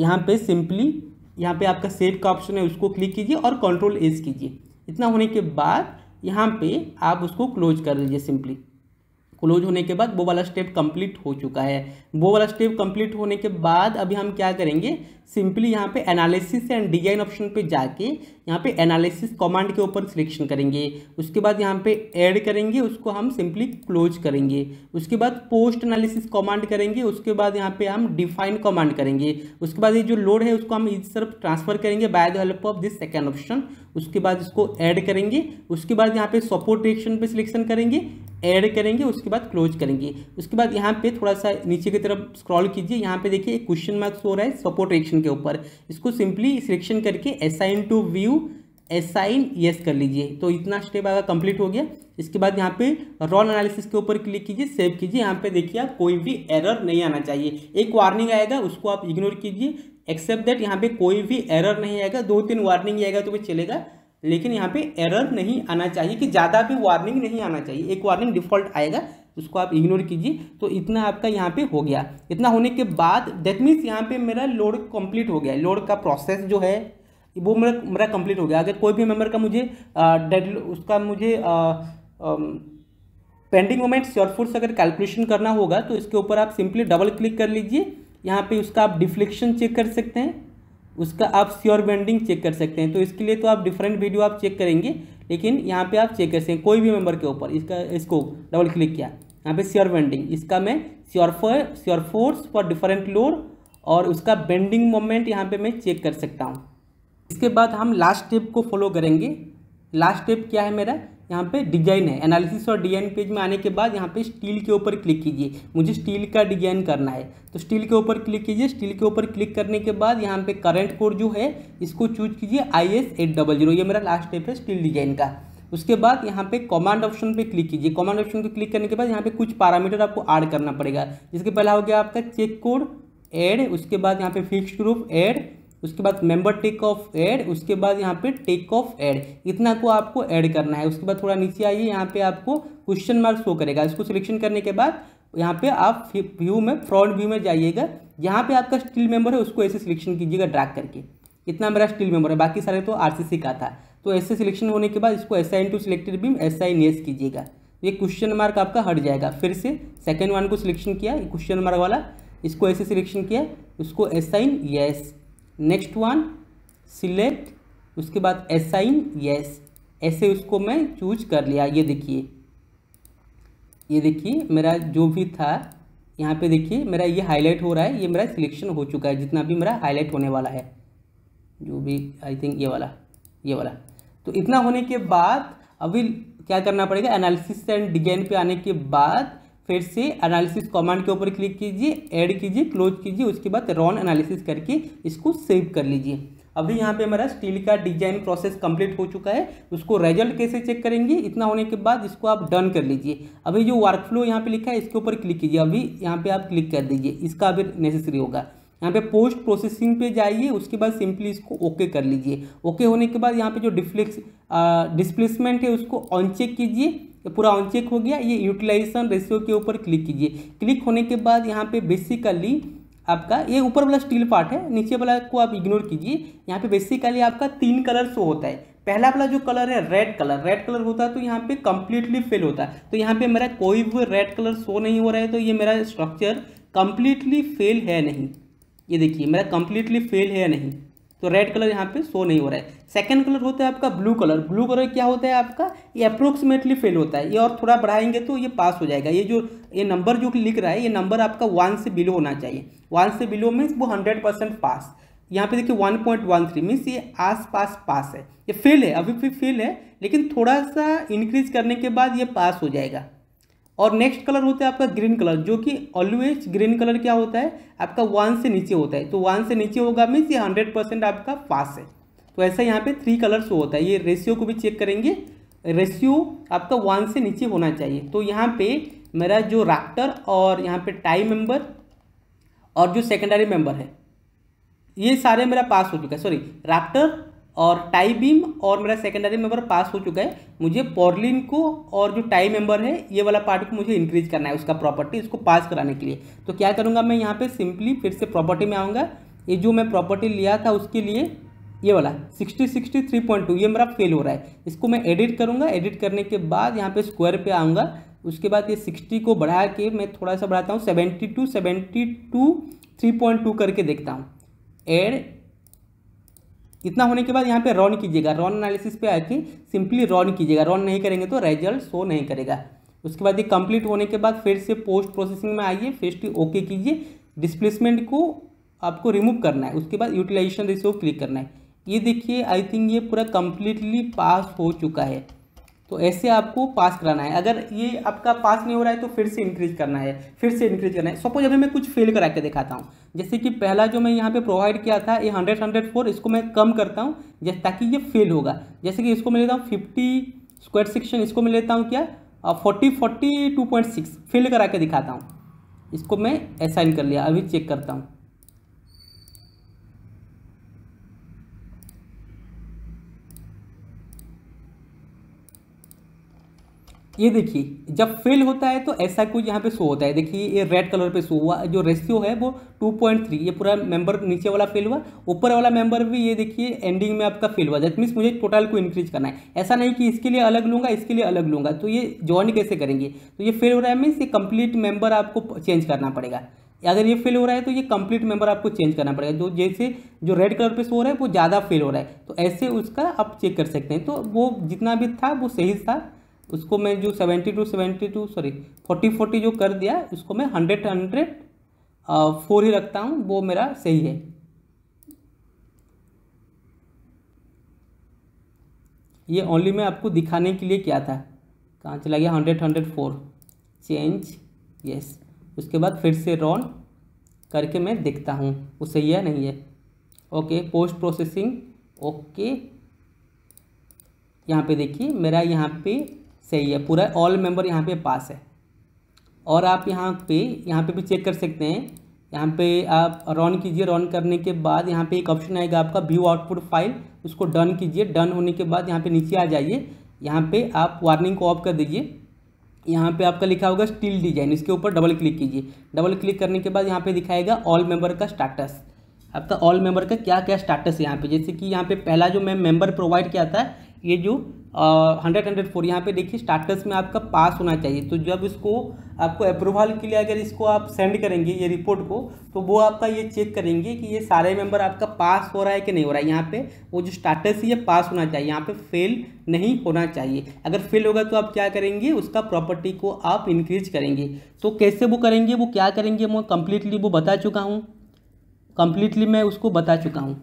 यहाँ पे सिंपली यहाँ पे आपका सेव का ऑप्शन है उसको क्लिक कीजिए और कंट्रोल एज कीजिए इतना होने के बाद यहाँ पे आप उसको क्लोज कर दीजिए सिंपली क्लोज होने के बाद वो वाला स्टेप कंप्लीट हो चुका है वो वाला स्टेप कंप्लीट होने के बाद अभी हम क्या करेंगे सिंपली यहाँ पे एनालिसिस एंड डिजाइन ऑप्शन पे जाके यहाँ पे एनालिसिस कमांड के ऊपर सिलेक्शन करेंगे उसके बाद यहाँ पे ऐड करेंगे उसको हम सिंपली क्लोज करेंगे उसके बाद पोस्ट एनालिसिस कमांड करेंगे उसके बाद यहाँ पे हम डिफाइन कमांड करेंगे उसके बाद ये जो लोड है उसको हम इस तरफ ट्रांसफर करेंगे by the help of this second option उसके बाद इसको ऐड करेंगे उसके बाद यहाँ पे सपोर्ट डिरेक्शन पे सिलेक्शन करेंगे ऐड करेंगे उसके बाद क्लोज करेंगे उसके बाद यहाँ पे थोड़ा सा नीचे की तरफ स्क्रॉल कीजिए यहाँ पे देखिए एक क्वेश्चन मार्क्स हो रहा है सपोर्ट रिएक्शन के ऊपर इसको सिंपली सिलेक्शन करके assign to view assign yes कर लीजिए तो इतना स्टेप आगे कंप्लीट हो गया इसके बाद यहाँ पे रॉल एनालिसिस के ऊपर क्लिक कीजिए सेव कीजिए यहाँ पे देखिए आप कोई भी एरर नहीं आना चाहिए एक वार्निंग आएगा उसको आप इग्नोर कीजिए एक्सेप्ट दैट यहाँ पे कोई भी एरर नहीं आएगा दो तीन वार्निंग आएगा तो वो चलेगा लेकिन यहाँ पे एरर नहीं आना चाहिए कि ज़्यादा भी वार्निंग नहीं आना चाहिए एक वार्निंग डिफॉल्ट आएगा उसको आप इग्नोर कीजिए तो इतना आपका यहाँ पे हो गया इतना होने के बाद दैट मीन्स यहाँ पे मेरा लोड कंप्लीट हो गया लोड का प्रोसेस जो है वो मेरा मेरा कंप्लीट हो गया अगर कोई भी मेम्बर का मुझे डेड उसका मुझे आ, आ, पेंडिंग मोमेंट्स शॉर्टफुट्स अगर कैलकुलेशन करना होगा तो इसके ऊपर आप सिंपली डबल क्लिक कर लीजिए यहाँ पे उसका आप डिफ्लेक्शन चेक कर सकते हैं उसका आप श्योर बेंडिंग चेक कर सकते हैं तो इसके लिए तो आप डिफरेंट वीडियो आप चेक करेंगे लेकिन यहाँ पे आप चेक कर सकते हैं कोई भी मेंबर के ऊपर इसका इसको डबल क्लिक किया यहाँ पे श्योर बेंडिंग इसका मैं sure sure force for different load और उसका बेंडिंग मोमेंट यहाँ पे मैं चेक कर सकता हूँ इसके बाद हम लास्ट स्टेप को फॉलो करेंगे लास्ट स्टेप क्या है मेरा यहाँ पे डिजाइन है एनालिसिस और डिजाइन पेज में आने के बाद यहाँ पे स्टील के ऊपर क्लिक कीजिए मुझे स्टील का डिजाइन करना है तो स्टील के ऊपर क्लिक कीजिए स्टील के ऊपर क्लिक करने के बाद यहाँ पे करंट कोड जो है इसको चूज कीजिए I S eight double zero ये मेरा लास्ट स्टेप है स्टील डिजाइन का उसके बाद यहाँ पे कमांड ऑप्शन पे क्लिक कीजिए कमांड ऑप्शन पे क्लिक करने के बाद यहाँ पे कुछ पैरामीटर आपको ऐड करना पड़ेगा जिसके पहला हो गया आपका चेक कोड एड उसके बाद यहाँ पे फिक्स ग्रुप एड उसके बाद मेंबर टेक ऑफ एड उसके बाद यहाँ पे टेक ऑफ एड इतना को आपको ऐड करना है उसके बाद थोड़ा नीचे आइए यहाँ पे आपको क्वेश्चन मार्क शो करेगा इसको सिलेक्शन करने के बाद यहाँ पे आप व्यू में फ्रॉड व्यू में जाइएगा यहाँ पे आपका स्टील मेंबर है उसको ऐसे सिलेक्शन कीजिएगा ड्रैग करके इतना मेरा स्टील मेंबर है बाकी सारे तो आर का था तो ऐसे सिलेक्शन होने के बाद इसको S I two selected beam S I नेस कीजिएगा तो ये क्वेश्चन मार्क आपका हट जाएगा फिर से सेकेंड वन को सिलेक्शन किया क्वेश्चन मार्क वाला इसको ऐसे सिलेक्शन किया उसको आइन यस नेक्स्ट वन सिलेक्ट उसके बाद असाइन यस ऐसे उसको मैं चूज कर लिया ये देखिए ये देखिए मेरा जो भी था यहाँ पे देखिए मेरा ये हाईलाइट हो रहा है ये मेरा सिलेक्शन हो चुका है जितना भी मेरा हाईलाइट होने वाला है जो भी आई थिंक ये वाला ये वाला तो इतना होने के बाद अभी क्या करना पड़ेगा एनालिसिस एंड डिजाइन पे आने के बाद फिर से एनालिसिस कमांड के ऊपर क्लिक कीजिए ऐड कीजिए क्लोज कीजिए उसके बाद रॉन एनालिसिस करके इसको सेव कर लीजिए अभी यहाँ पे हमारा स्टील का डिजाइन प्रोसेस कंप्लीट हो चुका है उसको रिजल्ट कैसे चेक करेंगे इतना होने के बाद इसको आप डन कर लीजिए अभी जो वर्क फ्लो यहाँ पर लिखा है इसके ऊपर क्लिक कीजिए अभी यहाँ पर आप क्लिक कर दीजिए इसका अभी नेसेसरी होगा यहाँ पे पोस्ट प्रोसेसिंग पे जाइए उसके बाद सिंपली इसको ओके कर लीजिए ओके होने के बाद यहाँ पे जो डिफ्लेक्स डिस्प्लेसमेंट है उसको ऑन चेक कीजिए ये तो पूरा ऑन चेक हो गया ये यूटिलाइजेशन रेशियो के ऊपर क्लिक कीजिए क्लिक होने के बाद यहाँ पे बेसिकली आपका ये ऊपर वाला स्टील पार्ट है नीचे वाला को आप इग्नोर कीजिए यहाँ पे बेसिकली आपका तीन कलर शो होता है पहला वाला जो कलर है रेड कलर रेड कलर होता है तो यहाँ पे कम्प्लीटली फेल होता है तो यहाँ पे मेरा कोई भी रेड कलर शो नहीं हो रहा है तो ये मेरा स्ट्रक्चर कम्प्लीटली फेल है नहीं ये देखिए मेरा कम्प्लीटली फेल है नहीं तो रेड कलर यहाँ पे शो नहीं हो रहा है सेकंड कलर होता है आपका ब्लू कलर ब्लू कलर क्या होता है आपका ये अप्रोक्सीमेटली फेल होता है ये और थोड़ा बढ़ाएंगे तो ये पास हो जाएगा ये जो ये नंबर जो लिख रहा है ये नंबर आपका वन से बिलो होना चाहिए वन से बिलो मीन्स वो हंड्रेड परसेंट पास यहाँ पे देखिए one point one three means ये आस पास पास है ये फेल है अभी भी फेल है लेकिन थोड़ा सा इंक्रीज करने के बाद ये पास हो जाएगा और नेक्स्ट कलर होता है आपका ग्रीन कलर जो कि ऑलवेज ग्रीन कलर क्या होता है आपका वन से नीचे होता है तो वन से नीचे होगा मीन्स ये हंड्रेड परसेंट आपका पास है तो ऐसा यहाँ पे थ्री कलर्स होता है ये रेशियो को भी चेक करेंगे रेशियो आपका वन से नीचे होना चाहिए तो यहाँ पे मेरा जो राक्टर और यहाँ पे टाई मेंबर और जो सेकेंडरी मेंबर है ये सारे मेरा पास हो चुका है सॉरी राक्टर और टाई बीम और मेरा सेकेंडरी मेंबर पास हो चुका है मुझे पॉर्लिन को और जो टाई मेंबर है ये वाला पार्ट को मुझे इंक्रीज करना है उसका प्रॉपर्टी इसको पास कराने के लिए तो क्या करूँगा मैं यहाँ पे सिंपली फिर से प्रॉपर्टी में आऊँगा ये जो मैं प्रॉपर्टी लिया था उसके लिए ये वाला sixty sixty three point two ये मेरा फेल हो रहा है इसको मैं एडिट करूँगा एडिट करने के बाद यहाँ पे स्क्वायर पर आऊँगा उसके बाद ये सिक्सटी को बढ़ा के मैं थोड़ा सा बढ़ाता हूँ seventy two seventy two three point two करके देखता हूँ एड इतना होने के बाद यहाँ पे रॉन कीजिएगा रॉन एनालिसिस पे आके सिंपली रॉन कीजिएगा रॉन नहीं करेंगे तो रिजल्ट शो नहीं करेगा उसके बाद ये कंप्लीट होने के बाद फिर से पोस्ट प्रोसेसिंग में आइए फिर ओके कीजिए डिस्प्लेसमेंट को आपको रिमूव करना है उसके बाद यूटिलाइजेशन रेशियो क्लिक करना है ये देखिए आई थिंक ये पूरा कम्प्लीटली पास हो चुका है तो ऐसे आपको पास कराना है अगर ये आपका पास नहीं हो रहा है तो फिर से इंक्रीज करना है फिर से इंक्रीज करना है सपोज अभी मैं कुछ फेल करा के दिखाता हूँ जैसे कि पहला जो मैं यहाँ पे प्रोवाइड किया था ये हंड्रेड हंड्रेड फोर इसको मैं कम करता हूँ ताकि ये फेल होगा जैसे कि इसको मैं लेता हूँ फिफ्टी स्क्वायर सिक्सन इसको मैं लेता हूँ क्या forty forty two point six fail करा के दिखाता हूँ इसको मैं असाइन कर लिया अभी चेक करता हूँ ये देखिए जब फेल होता है तो ऐसा कुछ यहाँ पे शो होता है देखिए ये रेड कलर पे शो हुआ जो रेशियो है वो 2.3 ये पूरा मेंबर नीचे वाला फेल हुआ ऊपर वाला मेंबर भी ये देखिए एंडिंग में आपका फेल हुआ दैट मीन्स मुझे टोटल को इंक्रीज करना है ऐसा नहीं कि इसके लिए अलग लूँगा इसके लिए अलग लूंगा तो ये ज्वाइन कैसे करेंगे तो ये फेल हो रहा है मीन्स ये कंप्लीट मेंबर आपको चेंज करना पड़ेगा अगर ये फेल हो रहा है तो ये कंप्लीट मेंबर आपको चेंज करना पड़ेगा जो जैसे जो रेड कलर पे शो रहा है वो ज़्यादा फेल हो रहा है तो ऐसे उसका आप चेक कर सकते हैं तो वो जितना भी था वो सही था उसको मैं जो seventy two seventy two sorry forty forty जो कर दिया उसको मैं हंड्रेड हंड्रेड फोर ही रखता हूँ वो मेरा सही है ये ओनली मैं आपको दिखाने के लिए क्या था कहाँ चला गया hundred hundred four change yes उसके बाद फिर से रॉन करके मैं देखता हूँ वो सही है नहीं है ओके पोस्ट प्रोसेसिंग ओके यहाँ पे देखिए मेरा यहाँ पे सही है पूरा ऑल मेंबर यहाँ पे पास है और आप यहाँ पे यहाँ पे भी चेक कर सकते हैं यहाँ पे आप रन कीजिए रन करने के बाद यहाँ पे एक ऑप्शन आएगा आपका व्यू आउटपुट फाइल उसको डन कीजिए डन होने के बाद यहाँ पे नीचे आ जाइए यहाँ पे आप वार्निंग को ऑफ कर दीजिए यहाँ पे आपका लिखा होगा स्टील डिजाइन इसके ऊपर डबल क्लिक कीजिए डबल क्लिक करने के बाद यहाँ पे दिखाएगा ऑल मेंबर का स्टाटस आपका ऑल मेंबर का क्या क्या स्टाटस है यहाँ पे जैसे कि यहाँ पे पहला जो मैं मेंबर प्रोवाइड किया था ये जो हंड्रेड हंड्रेड फोर यहाँ पे देखिए स्टार्टस में आपका पास होना चाहिए तो जब इसको आपको अप्रूवल के लिए अगर इसको आप सेंड करेंगे ये रिपोर्ट को तो वो आपका ये चेक करेंगे कि ये सारे मेंबर आपका पास हो रहा है कि नहीं हो रहा है यहाँ पे वो जो स्टार्टस ये पास होना चाहिए यहाँ पे फेल नहीं होना चाहिए अगर फेल होगा तो आप क्या करेंगे उसका प्रॉपर्टी को आप इंक्रीज करेंगे तो कैसे वो करेंगे वो क्या करेंगे मैं कम्प्लीटली वो बता चुका हूँ कम्प्लीटली मैं उसको बता चुका हूँ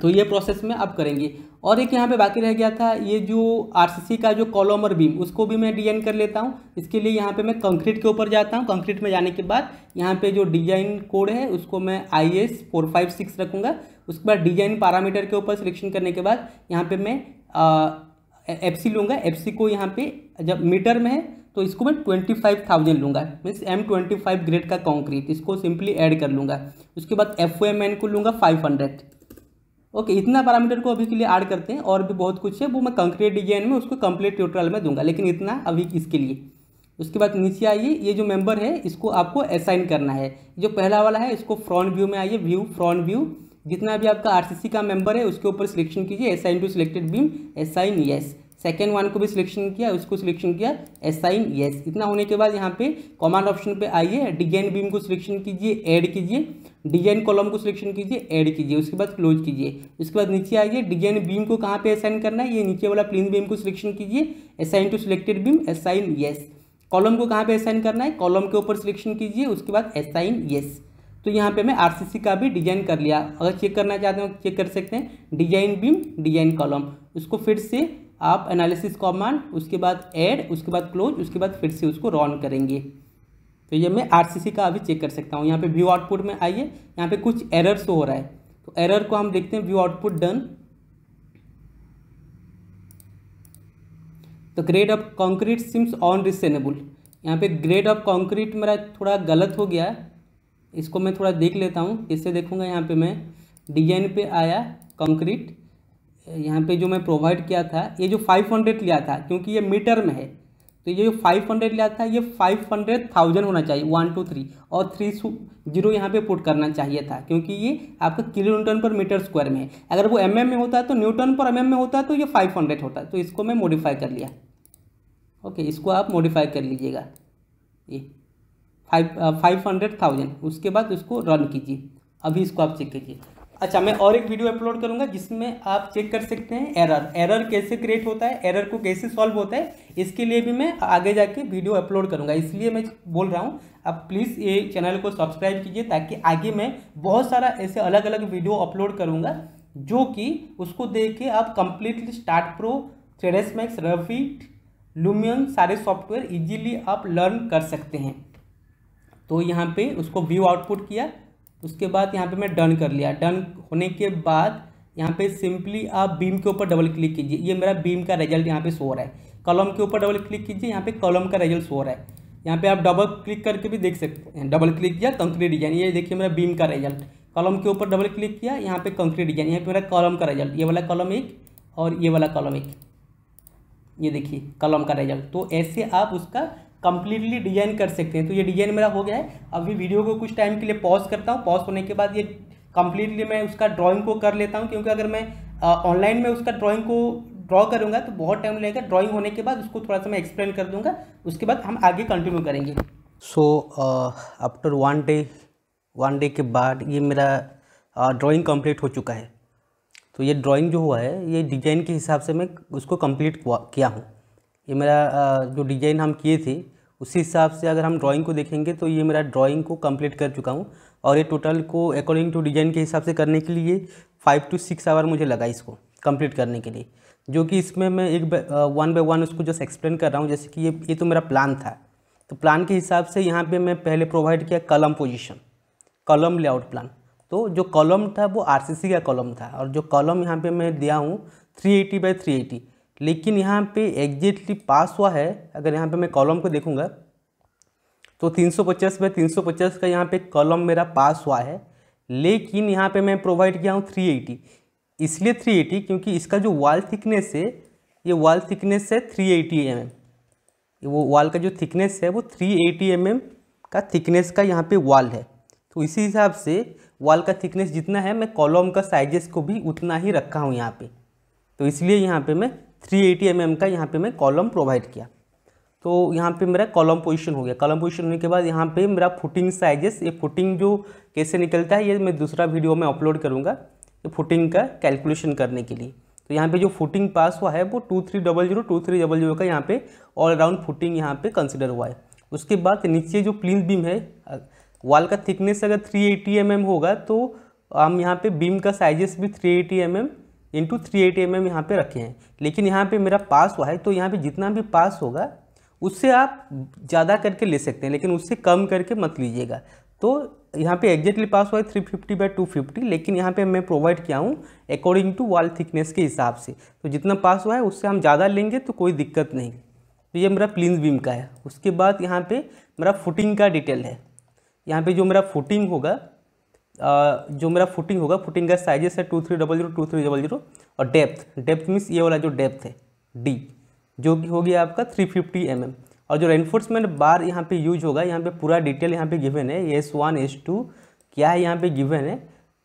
तो ये प्रोसेस में आप करेंगे और एक यहाँ पे बाकी रह गया था ये जो आरसीसी का जो कॉलम और बीम उसको भी मैं डिजाइन कर लेता हूँ इसके लिए यहाँ पे मैं कंक्रीट के ऊपर जाता हूँ कंक्रीट में जाने के बाद यहाँ पे जो डिजाइन कोड है उसको मैं I S four five six रखूँगा उसके बाद डिजाइन पैरामीटर के ऊपर सिलेक्शन करने के बाद यहाँ पर मैं एफ सी लूँगा एफ सी को यहाँ पर जब मीटर में है तो इसको मैं ट्वेंटी फाइव थाउजेंड लूँगा means M twenty five grade का कॉन्क्रीट इसको सिंपली ऐड कर लूँगा उसके बाद एफ ओ एम एन को लूँगा फाइव हंड्रेड ओके इतना पैरामीटर को अभी के लिए ऐड करते हैं और भी बहुत कुछ है वो मैं कंक्रीट डिजाइन में उसको कंप्लीट ट्यूटोरियल में दूंगा लेकिन इतना अभी इसके लिए उसके बाद नीचे आइए ये जो मेंबर है इसको आपको असाइन करना है जो पहला वाला है इसको फ्रंट व्यू में आइए व्यू फ्रंट व्यू जितना भी आपका आरसीसी का मेंबर है उसके ऊपर सिलेक्शन कीजिए assign to selected beam assign yes second one को भी सिलेक्शन किया उसको सिलेक्शन किया एसाइन येस इतना होने के बाद यहाँ पे कमांड ऑप्शन पे आइए डिजाइन बीम को सिलेक्शन कीजिए ऐड कीजिए डिजाइन कॉलम को सिलेक्शन कीजिए ऐड कीजिए उसके बाद क्लोज कीजिए उसके बाद नीचे आइए डिजाइन बीम को कहाँ पे असाइन करना है ये नीचे वाला प्लेन बीम को सिलेक्शन कीजिए assign to selected beam assign yes column को कहाँ पे असाइन करना है कॉलम के ऊपर सिलेक्शन कीजिए उसके बाद असाइन येस तो यहाँ पे मैं आरसीसी का भी डिजाइन कर लिया अगर चेक करना चाहते हो चेक कर सकते हैं डिजाइन बीम डिजाइन कॉलम उसको फिर से आप एनालिसिस कमांड उसके बाद ऐड उसके बाद क्लोज उसके बाद फिर से उसको रॉन करेंगे तो ये मैं आरसीसी का अभी चेक कर सकता हूँ यहाँ पे व्यू आउटपुट में आइए यहाँ पे कुछ एरर शो हो रहा है तो एरर को हम देखते हैं व्यू आउटपुट डन तो grade of concrete seems on reasonable यहाँ पे ग्रेड ऑफ कंक्रीट मेरा थोड़ा गलत हो गया इसको मैं थोड़ा देख लेता हूँ इससे देखूँगा यहाँ पे मैं डिजाइन पे आया कंक्रीट यहाँ पे जो मैं प्रोवाइड किया था ये जो फाइव हंड्रेड लिया था क्योंकि ये मीटर में है तो ये जो फाइव हंड्रेड लिया था ये फाइव हंड्रेड थाउजेंड होना चाहिए वन टू थ्री और थ्री जीरो यहाँ पे पुट करना चाहिए था क्योंकि ये आपका kilo newton per metre square में है अगर वो एम mm में होता है तो न्यूटन पर एम mm में होता है तो ये फाइव हंड्रेड होता है तो इसको मैं मॉडिफाई कर लिया ओके इसको आप मॉडिफाई कर लीजिएगा ये फाइव फाइव हंड्रेड थाउजेंड उसके बाद उसको रन कीजिए अभी इसको आप चेक कीजिए अच्छा मैं और एक वीडियो अपलोड करूंगा जिसमें आप चेक कर सकते हैं एरर एरर कैसे क्रिएट होता है एरर को कैसे सॉल्व होता है इसके लिए भी मैं आगे जाके वीडियो अपलोड करूंगा इसलिए मैं बोल रहा हूँ आप प्लीज़ ये चैनल को सब्सक्राइब कीजिए ताकि आगे मैं बहुत सारा ऐसे अलग अलग वीडियो अपलोड करूँगा जो कि उसको देख के आप कंप्लीटली स्टार्ट प्रो थ्रेडस मैक्स रफिट लुमियन सारे सॉफ्टवेयर इजीली आप लर्न कर सकते हैं तो यहाँ पे उसको व्यू आउटपुट किया उसके बाद यहाँ पे मैं डन कर लिया डन होने के बाद यहाँ पे सिंपली आप बीम के ऊपर डबल क्लिक कीजिए ये मेरा बीम का रिजल्ट यहाँ पे सो रहा है कॉलम के ऊपर डबल क्लिक कीजिए यहाँ पे कॉलम का रिजल्ट सो रहा है यहाँ पे आप डबल क्लिक करके भी देख सकते हैं डबल क्लिक किया कंक्रीट डिजाइन ये देखिए मेरा बीम का रिजल्ट कॉलम के ऊपर डबल क्लिक किया यहाँ पे कंक्रीट डिजाइन यहाँ पे मेरा कॉलम का रिजल्ट ये वाला कॉलम एक और ये वाला कॉलम एक ये देखिए कॉलम का रिजल्ट तो ऐसे आप उसका कंप्लीटली डिजाइन कर सकते हैं तो ये डिजाइन मेरा हो गया है अभी वीडियो को कुछ टाइम के लिए पॉज करता हूँ पॉज होने के बाद ये कंप्लीटली मैं उसका ड्राइंग को कर लेता हूँ क्योंकि अगर मैं ऑनलाइन में उसका ड्राइंग को ड्रॉ करूँगा तो बहुत टाइम लगेगा ड्राॅइंग होने के बाद उसको थोड़ा सा मैं एक्सप्लेन कर दूँगा उसके बाद हम आगे कंटिन्यू करेंगे so after one day one day के बाद ये मेरा ड्राॅइंग uh, हो चुका है तो ये ड्राॅइंग जो हुआ है ये डिजाइन के हिसाब से मैं उसको कम्प्लीट किया हूँ ये मेरा जो डिज़ाइन हम किए थे उसी हिसाब से अगर हम ड्राइंग को देखेंगे तो ये मेरा ड्राइंग को कंप्लीट कर चुका हूँ और ये टोटल को अकॉर्डिंग टू डिज़ाइन के हिसाब से करने के लिए फाइव टू सिक्स आवर मुझे लगा इसको कंप्लीट करने के लिए जो कि इसमें मैं एक वन बाय वन उसको जस्ट एक्सप्लेन कर रहा हूँ जैसे कि ये ये तो मेरा प्लान था तो प्लान के हिसाब से यहाँ पर मैं पहले प्रोवाइड किया कलम पोजिशन कॉलम लेआउट प्लान तो जो कॉलम था वो आर का कॉलम था और जो कॉलम यहाँ पर मैं दिया हूँ थ्री एटी थ्री लेकिन यहाँ पे एग्जैक्टली पास हुआ है अगर यहाँ पे मैं कॉलम को देखूँगा तो 350 में 350 का यहाँ पे कॉलम मेरा पास हुआ है लेकिन यहाँ पे मैं प्रोवाइड किया हूँ 380 इसलिए 380 क्योंकि इसका जो वॉल थिकनेस है ये वॉल थिकनेस है थ्री एटी mm. वो वॉल का जो थिकनेस है वो थ्री एटी mm का थिकनेस का यहाँ पर वॉल है तो इसी हिसाब से वॉल का थिकनेस जितना है मैं कॉलम का साइजेस को भी उतना ही रखा हूँ यहाँ पे तो इसलिए यहाँ पे मैं थ्री एटी एम एम का यहाँ पे मैं कॉलम प्रोवाइड किया तो यहाँ पे मेरा कॉलम पोजीशन हो गया कॉलम पोजीशन होने के बाद यहाँ पे मेरा फुटिंग साइजेस ये फुटिंग जो कैसे निकलता है ये मैं दूसरा वीडियो में अपलोड करूँगा ये फुटिंग का कैलकुलेशन करने के लिए तो यहाँ पे जो फुटिंग पास हुआ है वो two three double zero two three double zero का यहाँ पे ऑल राउंड फुटिंग यहाँ पे कंसिडर हुआ है उसके बाद नीचे जो प्लिन बीम है वाल का थिकनेस अगर थ्री एटी एम एम होगा तो हम यहाँ पे बीम का साइजेस भी three eighty M M into three eighty M M यहाँ पर रखे हैं लेकिन यहाँ पे मेरा पास हुआ है तो यहाँ पे जितना भी पास होगा उससे आप ज़्यादा करके ले सकते हैं लेकिन उससे कम करके मत लीजिएगा तो यहाँ पे एग्जैक्टली पास हुआ है three fifty by two fifty लेकिन यहाँ पे मैं प्रोवाइड किया हूँ अकॉर्डिंग टू वॉल थिकनेस के हिसाब से तो जितना पास हुआ है उससे हम ज़्यादा लेंगे तो कोई दिक्कत नहीं तो ये मेरा प्लिन बीम का है उसके बाद यहाँ पर मेरा फुटिंग का डिटेल है यहाँ पर जो मेरा फुटिंग होगा जो मेरा फुटिंग होगा फुटिंग का साइजेस है two three double zero two three double zero और डेप्थ डेप्थ मीन्स ये वाला जो डेप्थ है डी जो कि हो गया आपका थ्री फिफ्टी एम एम और जो रेनफोर्समेंट बार यहाँ पे यूज होगा यहाँ पे पूरा डिटेल यहाँ पे गिवन है एस वन एस टू क्या है यहाँ पे गिवन है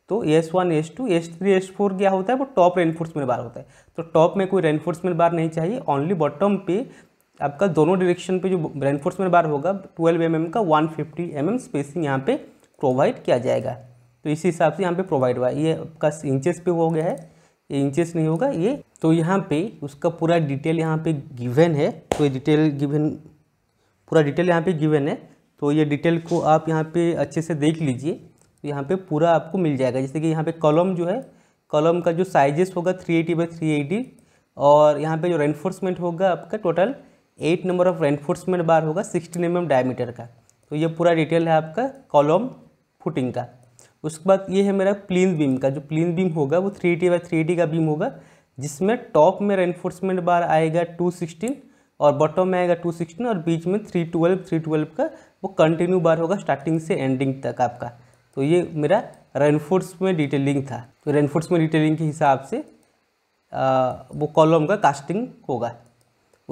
तो S one S two S three S four क्या होता है वो टॉप रेनफोर्समेंट बार होता है तो टॉप में कोई रेनफोर्समेंट बार नहीं चाहिए ओनली बॉटम पे आपका दोनों डायरेक्शन पे जो रेनफोर्समेंट बार होगा ट्वेल्व एम mm का one fifty M M spacing यहाँ पे प्रोवाइड किया जाएगा तो इसी हिसाब से यहाँ पे प्रोवाइड हुआ ये आपका इंचेस पे हो गया है ये इंचेस नहीं होगा ये तो यहाँ पे उसका पूरा डिटेल यहाँ पे गिवन है तो ये डिटेल गिवन पूरा डिटेल यहाँ पे गिवन है तो ये डिटेल को आप यहाँ पे अच्छे से देख लीजिए तो यहाँ पे पूरा आपको मिल जाएगा जैसे कि यहाँ पे कॉलम जो है कॉलम का जो साइजेस होगा three eighty by three eighty और यहाँ पर जो रेनफोर्समेंट होगा आपका total eight number of reinforcement bar होगा सिक्सटीन एम एम डायमीटर का तो ये पूरा डिटेल है आपका कॉलम फुटिंग का उसके बाद ये है मेरा प्लीन बीम का जो प्लीन बीम होगा वो three eighty by three T का बीम होगा जिसमें टॉप में रेनफोर्समेंट बार आएगा टू सिक्सटीन और बॉटम में आएगा टू सिक्सटीन और बीच में थ्री ट्वेल्व थ्री ट्वेल्व का वो कंटिन्यू बार होगा स्टार्टिंग से एंडिंग तक आपका तो ये मेरा रेनफोर्स में डिटेलिंग था तो रेनफोर्स में डिटेलिंग के हिसाब से आ, वो कॉलम का कास्टिंग होगा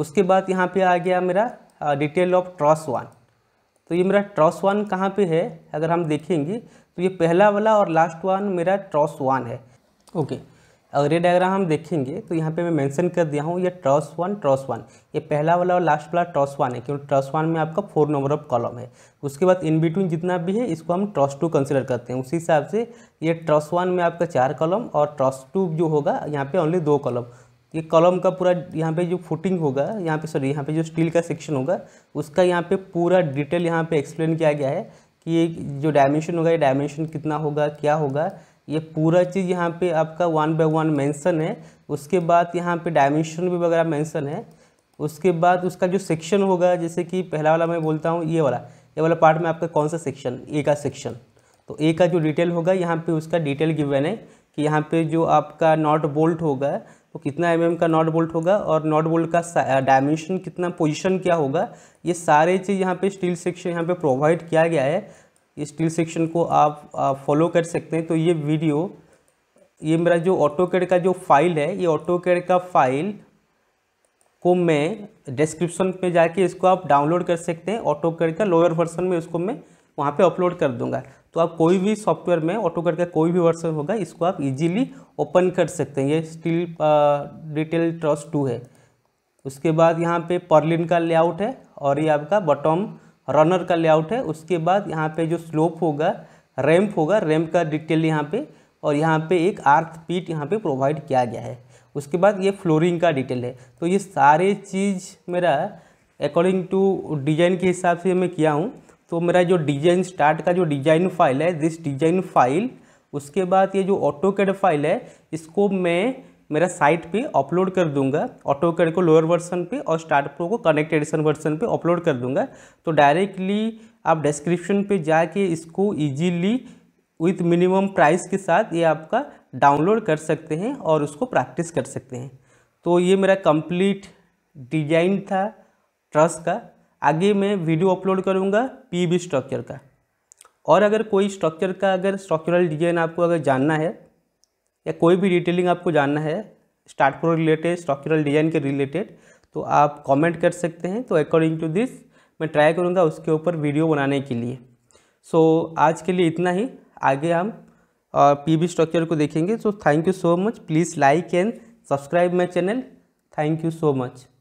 उसके बाद यहाँ पर आ गया मेरा डिटेल ऑफ ट्रॉस वन तो ये मेरा ट्रॉस वन कहाँ पे है अगर हम देखेंगे तो ये पहला वाला और लास्ट वन मेरा ट्रॉस वन है ओके अगर ये डायग्राम हम देखेंगे तो यहाँ पे मैं मेंशन कर दिया हूँ ये ट्रॉस वन ट्रॉस वन ये पहला वाला और लास्ट वाला ट्रॉस वन है क्योंकि ट्रॉस वन में आपका फोर नंबर ऑफ कॉलम है उसके बाद इन बिटवीन जितना भी है इसको हम ट्रॉस टू कंसिडर करते हैं उसी हिसाब से ये ट्रॉस वन में आपका चार कॉलम और ट्रॉस टू जो होगा यहाँ पे ओनली दो कॉलम ये कॉलम का पूरा यहाँ पे जो फुटिंग होगा यहाँ पे सॉरी यहाँ पे जो स्टील का सेक्शन होगा उसका यहाँ पे पूरा डिटेल यहाँ पे एक्सप्लेन किया गया है कि ये जो डायमेंशन होगा ये डायमेंशन कितना होगा क्या होगा ये पूरा चीज़ यहाँ पे आपका वन बाय वन मेंशन है उसके बाद यहाँ पे डायमेंशन भी वगैरह मैंसन है उसके बाद उसका जो सेक्शन होगा जैसे कि पहला वाला मैं बोलता हूँ ये वाला ये वाला पार्ट में आपका कौन सा सेक्शन ए का सेक्शन तो ए का जो डिटेल होगा यहाँ पर उसका डिटेल गिवेन है कि यहाँ पे जो आपका नॉट बोल्ट होगा वो तो कितना एम mm का नॉट बोल्ट होगा और नॉट बोल्ट का डायमेंशन कितना पोजिशन क्या होगा ये सारे चीज़ यहाँ पर स्टील सेक्शन यहाँ पर प्रोवाइड किया गया है ये स्टील सेक्शन को आप, फॉलो कर सकते हैं तो ये वीडियो ये मेरा जो ऑटो कैड का जो फाइल है ये ऑटो कैड का फाइल को मैं डिस्क्रिप्शन पे जाके इसको आप डाउनलोड कर सकते हैं ऑटो कैड का लोअर वर्सन में इसको मैं वहाँ पे अपलोड कर दूंगा तो आप कोई भी सॉफ्टवेयर में ऑटो कट का कोई भी वर्सन होगा इसको आप इजीली ओपन कर सकते हैं ये स्टिल डिटेल ट्रस्ट टू है उसके बाद यहाँ पे पर्लिन का लेआउट है और ये आपका बॉटम रनर का लेआउट है उसके बाद यहाँ पे जो स्लोप होगा रैम्प होगा रैम्प का डिटेल यहाँ पे और यहाँ पर एक आर्थ पीट यहाँ पर प्रोवाइड किया गया है उसके बाद ये फ्लोरिंग का डिटेल है तो ये सारे चीज़ मेरा अकॉर्डिंग टू डिजाइन के हिसाब से मैं किया हूँ तो मेरा जो डिजाइन स्टार्ट का जो डिजाइन फाइल है दिस डिजाइन फाइल उसके बाद ये जो ऑटो कैड फाइल है इसको मैं मेरा साइट पे अपलोड कर दूंगा ऑटो कैड को लोअर वर्सन पे और स्टार्ट प्रो को कनेक्ट एडिशन वर्सन पे अपलोड कर दूंगा तो डायरेक्टली आप डिस्क्रिप्शन पे जाके इसको इजीली विथ मिनिमम प्राइस के साथ ये आपका डाउनलोड कर सकते हैं और उसको प्रैक्टिस कर सकते हैं तो ये मेरा कंप्लीट डिजाइन था ट्रस्ट का आगे मैं वीडियो अपलोड करूँगा पी बी स्ट्रक्चर का और अगर कोई स्ट्रक्चर का अगर स्ट्रक्चरल डिजाइन आपको अगर जानना है या कोई भी डिटेलिंग आपको जानना है STAAD Pro related structural design के रिलेटेड तो आप कमेंट कर सकते हैं तो अकॉर्डिंग टू दिस मैं ट्राई करूँगा उसके ऊपर वीडियो बनाने के लिए सो so, आज के लिए इतना ही आगे हम पी बी स्ट्रक्चर को देखेंगे so thank you so much please like and subscribe my channel thank you so much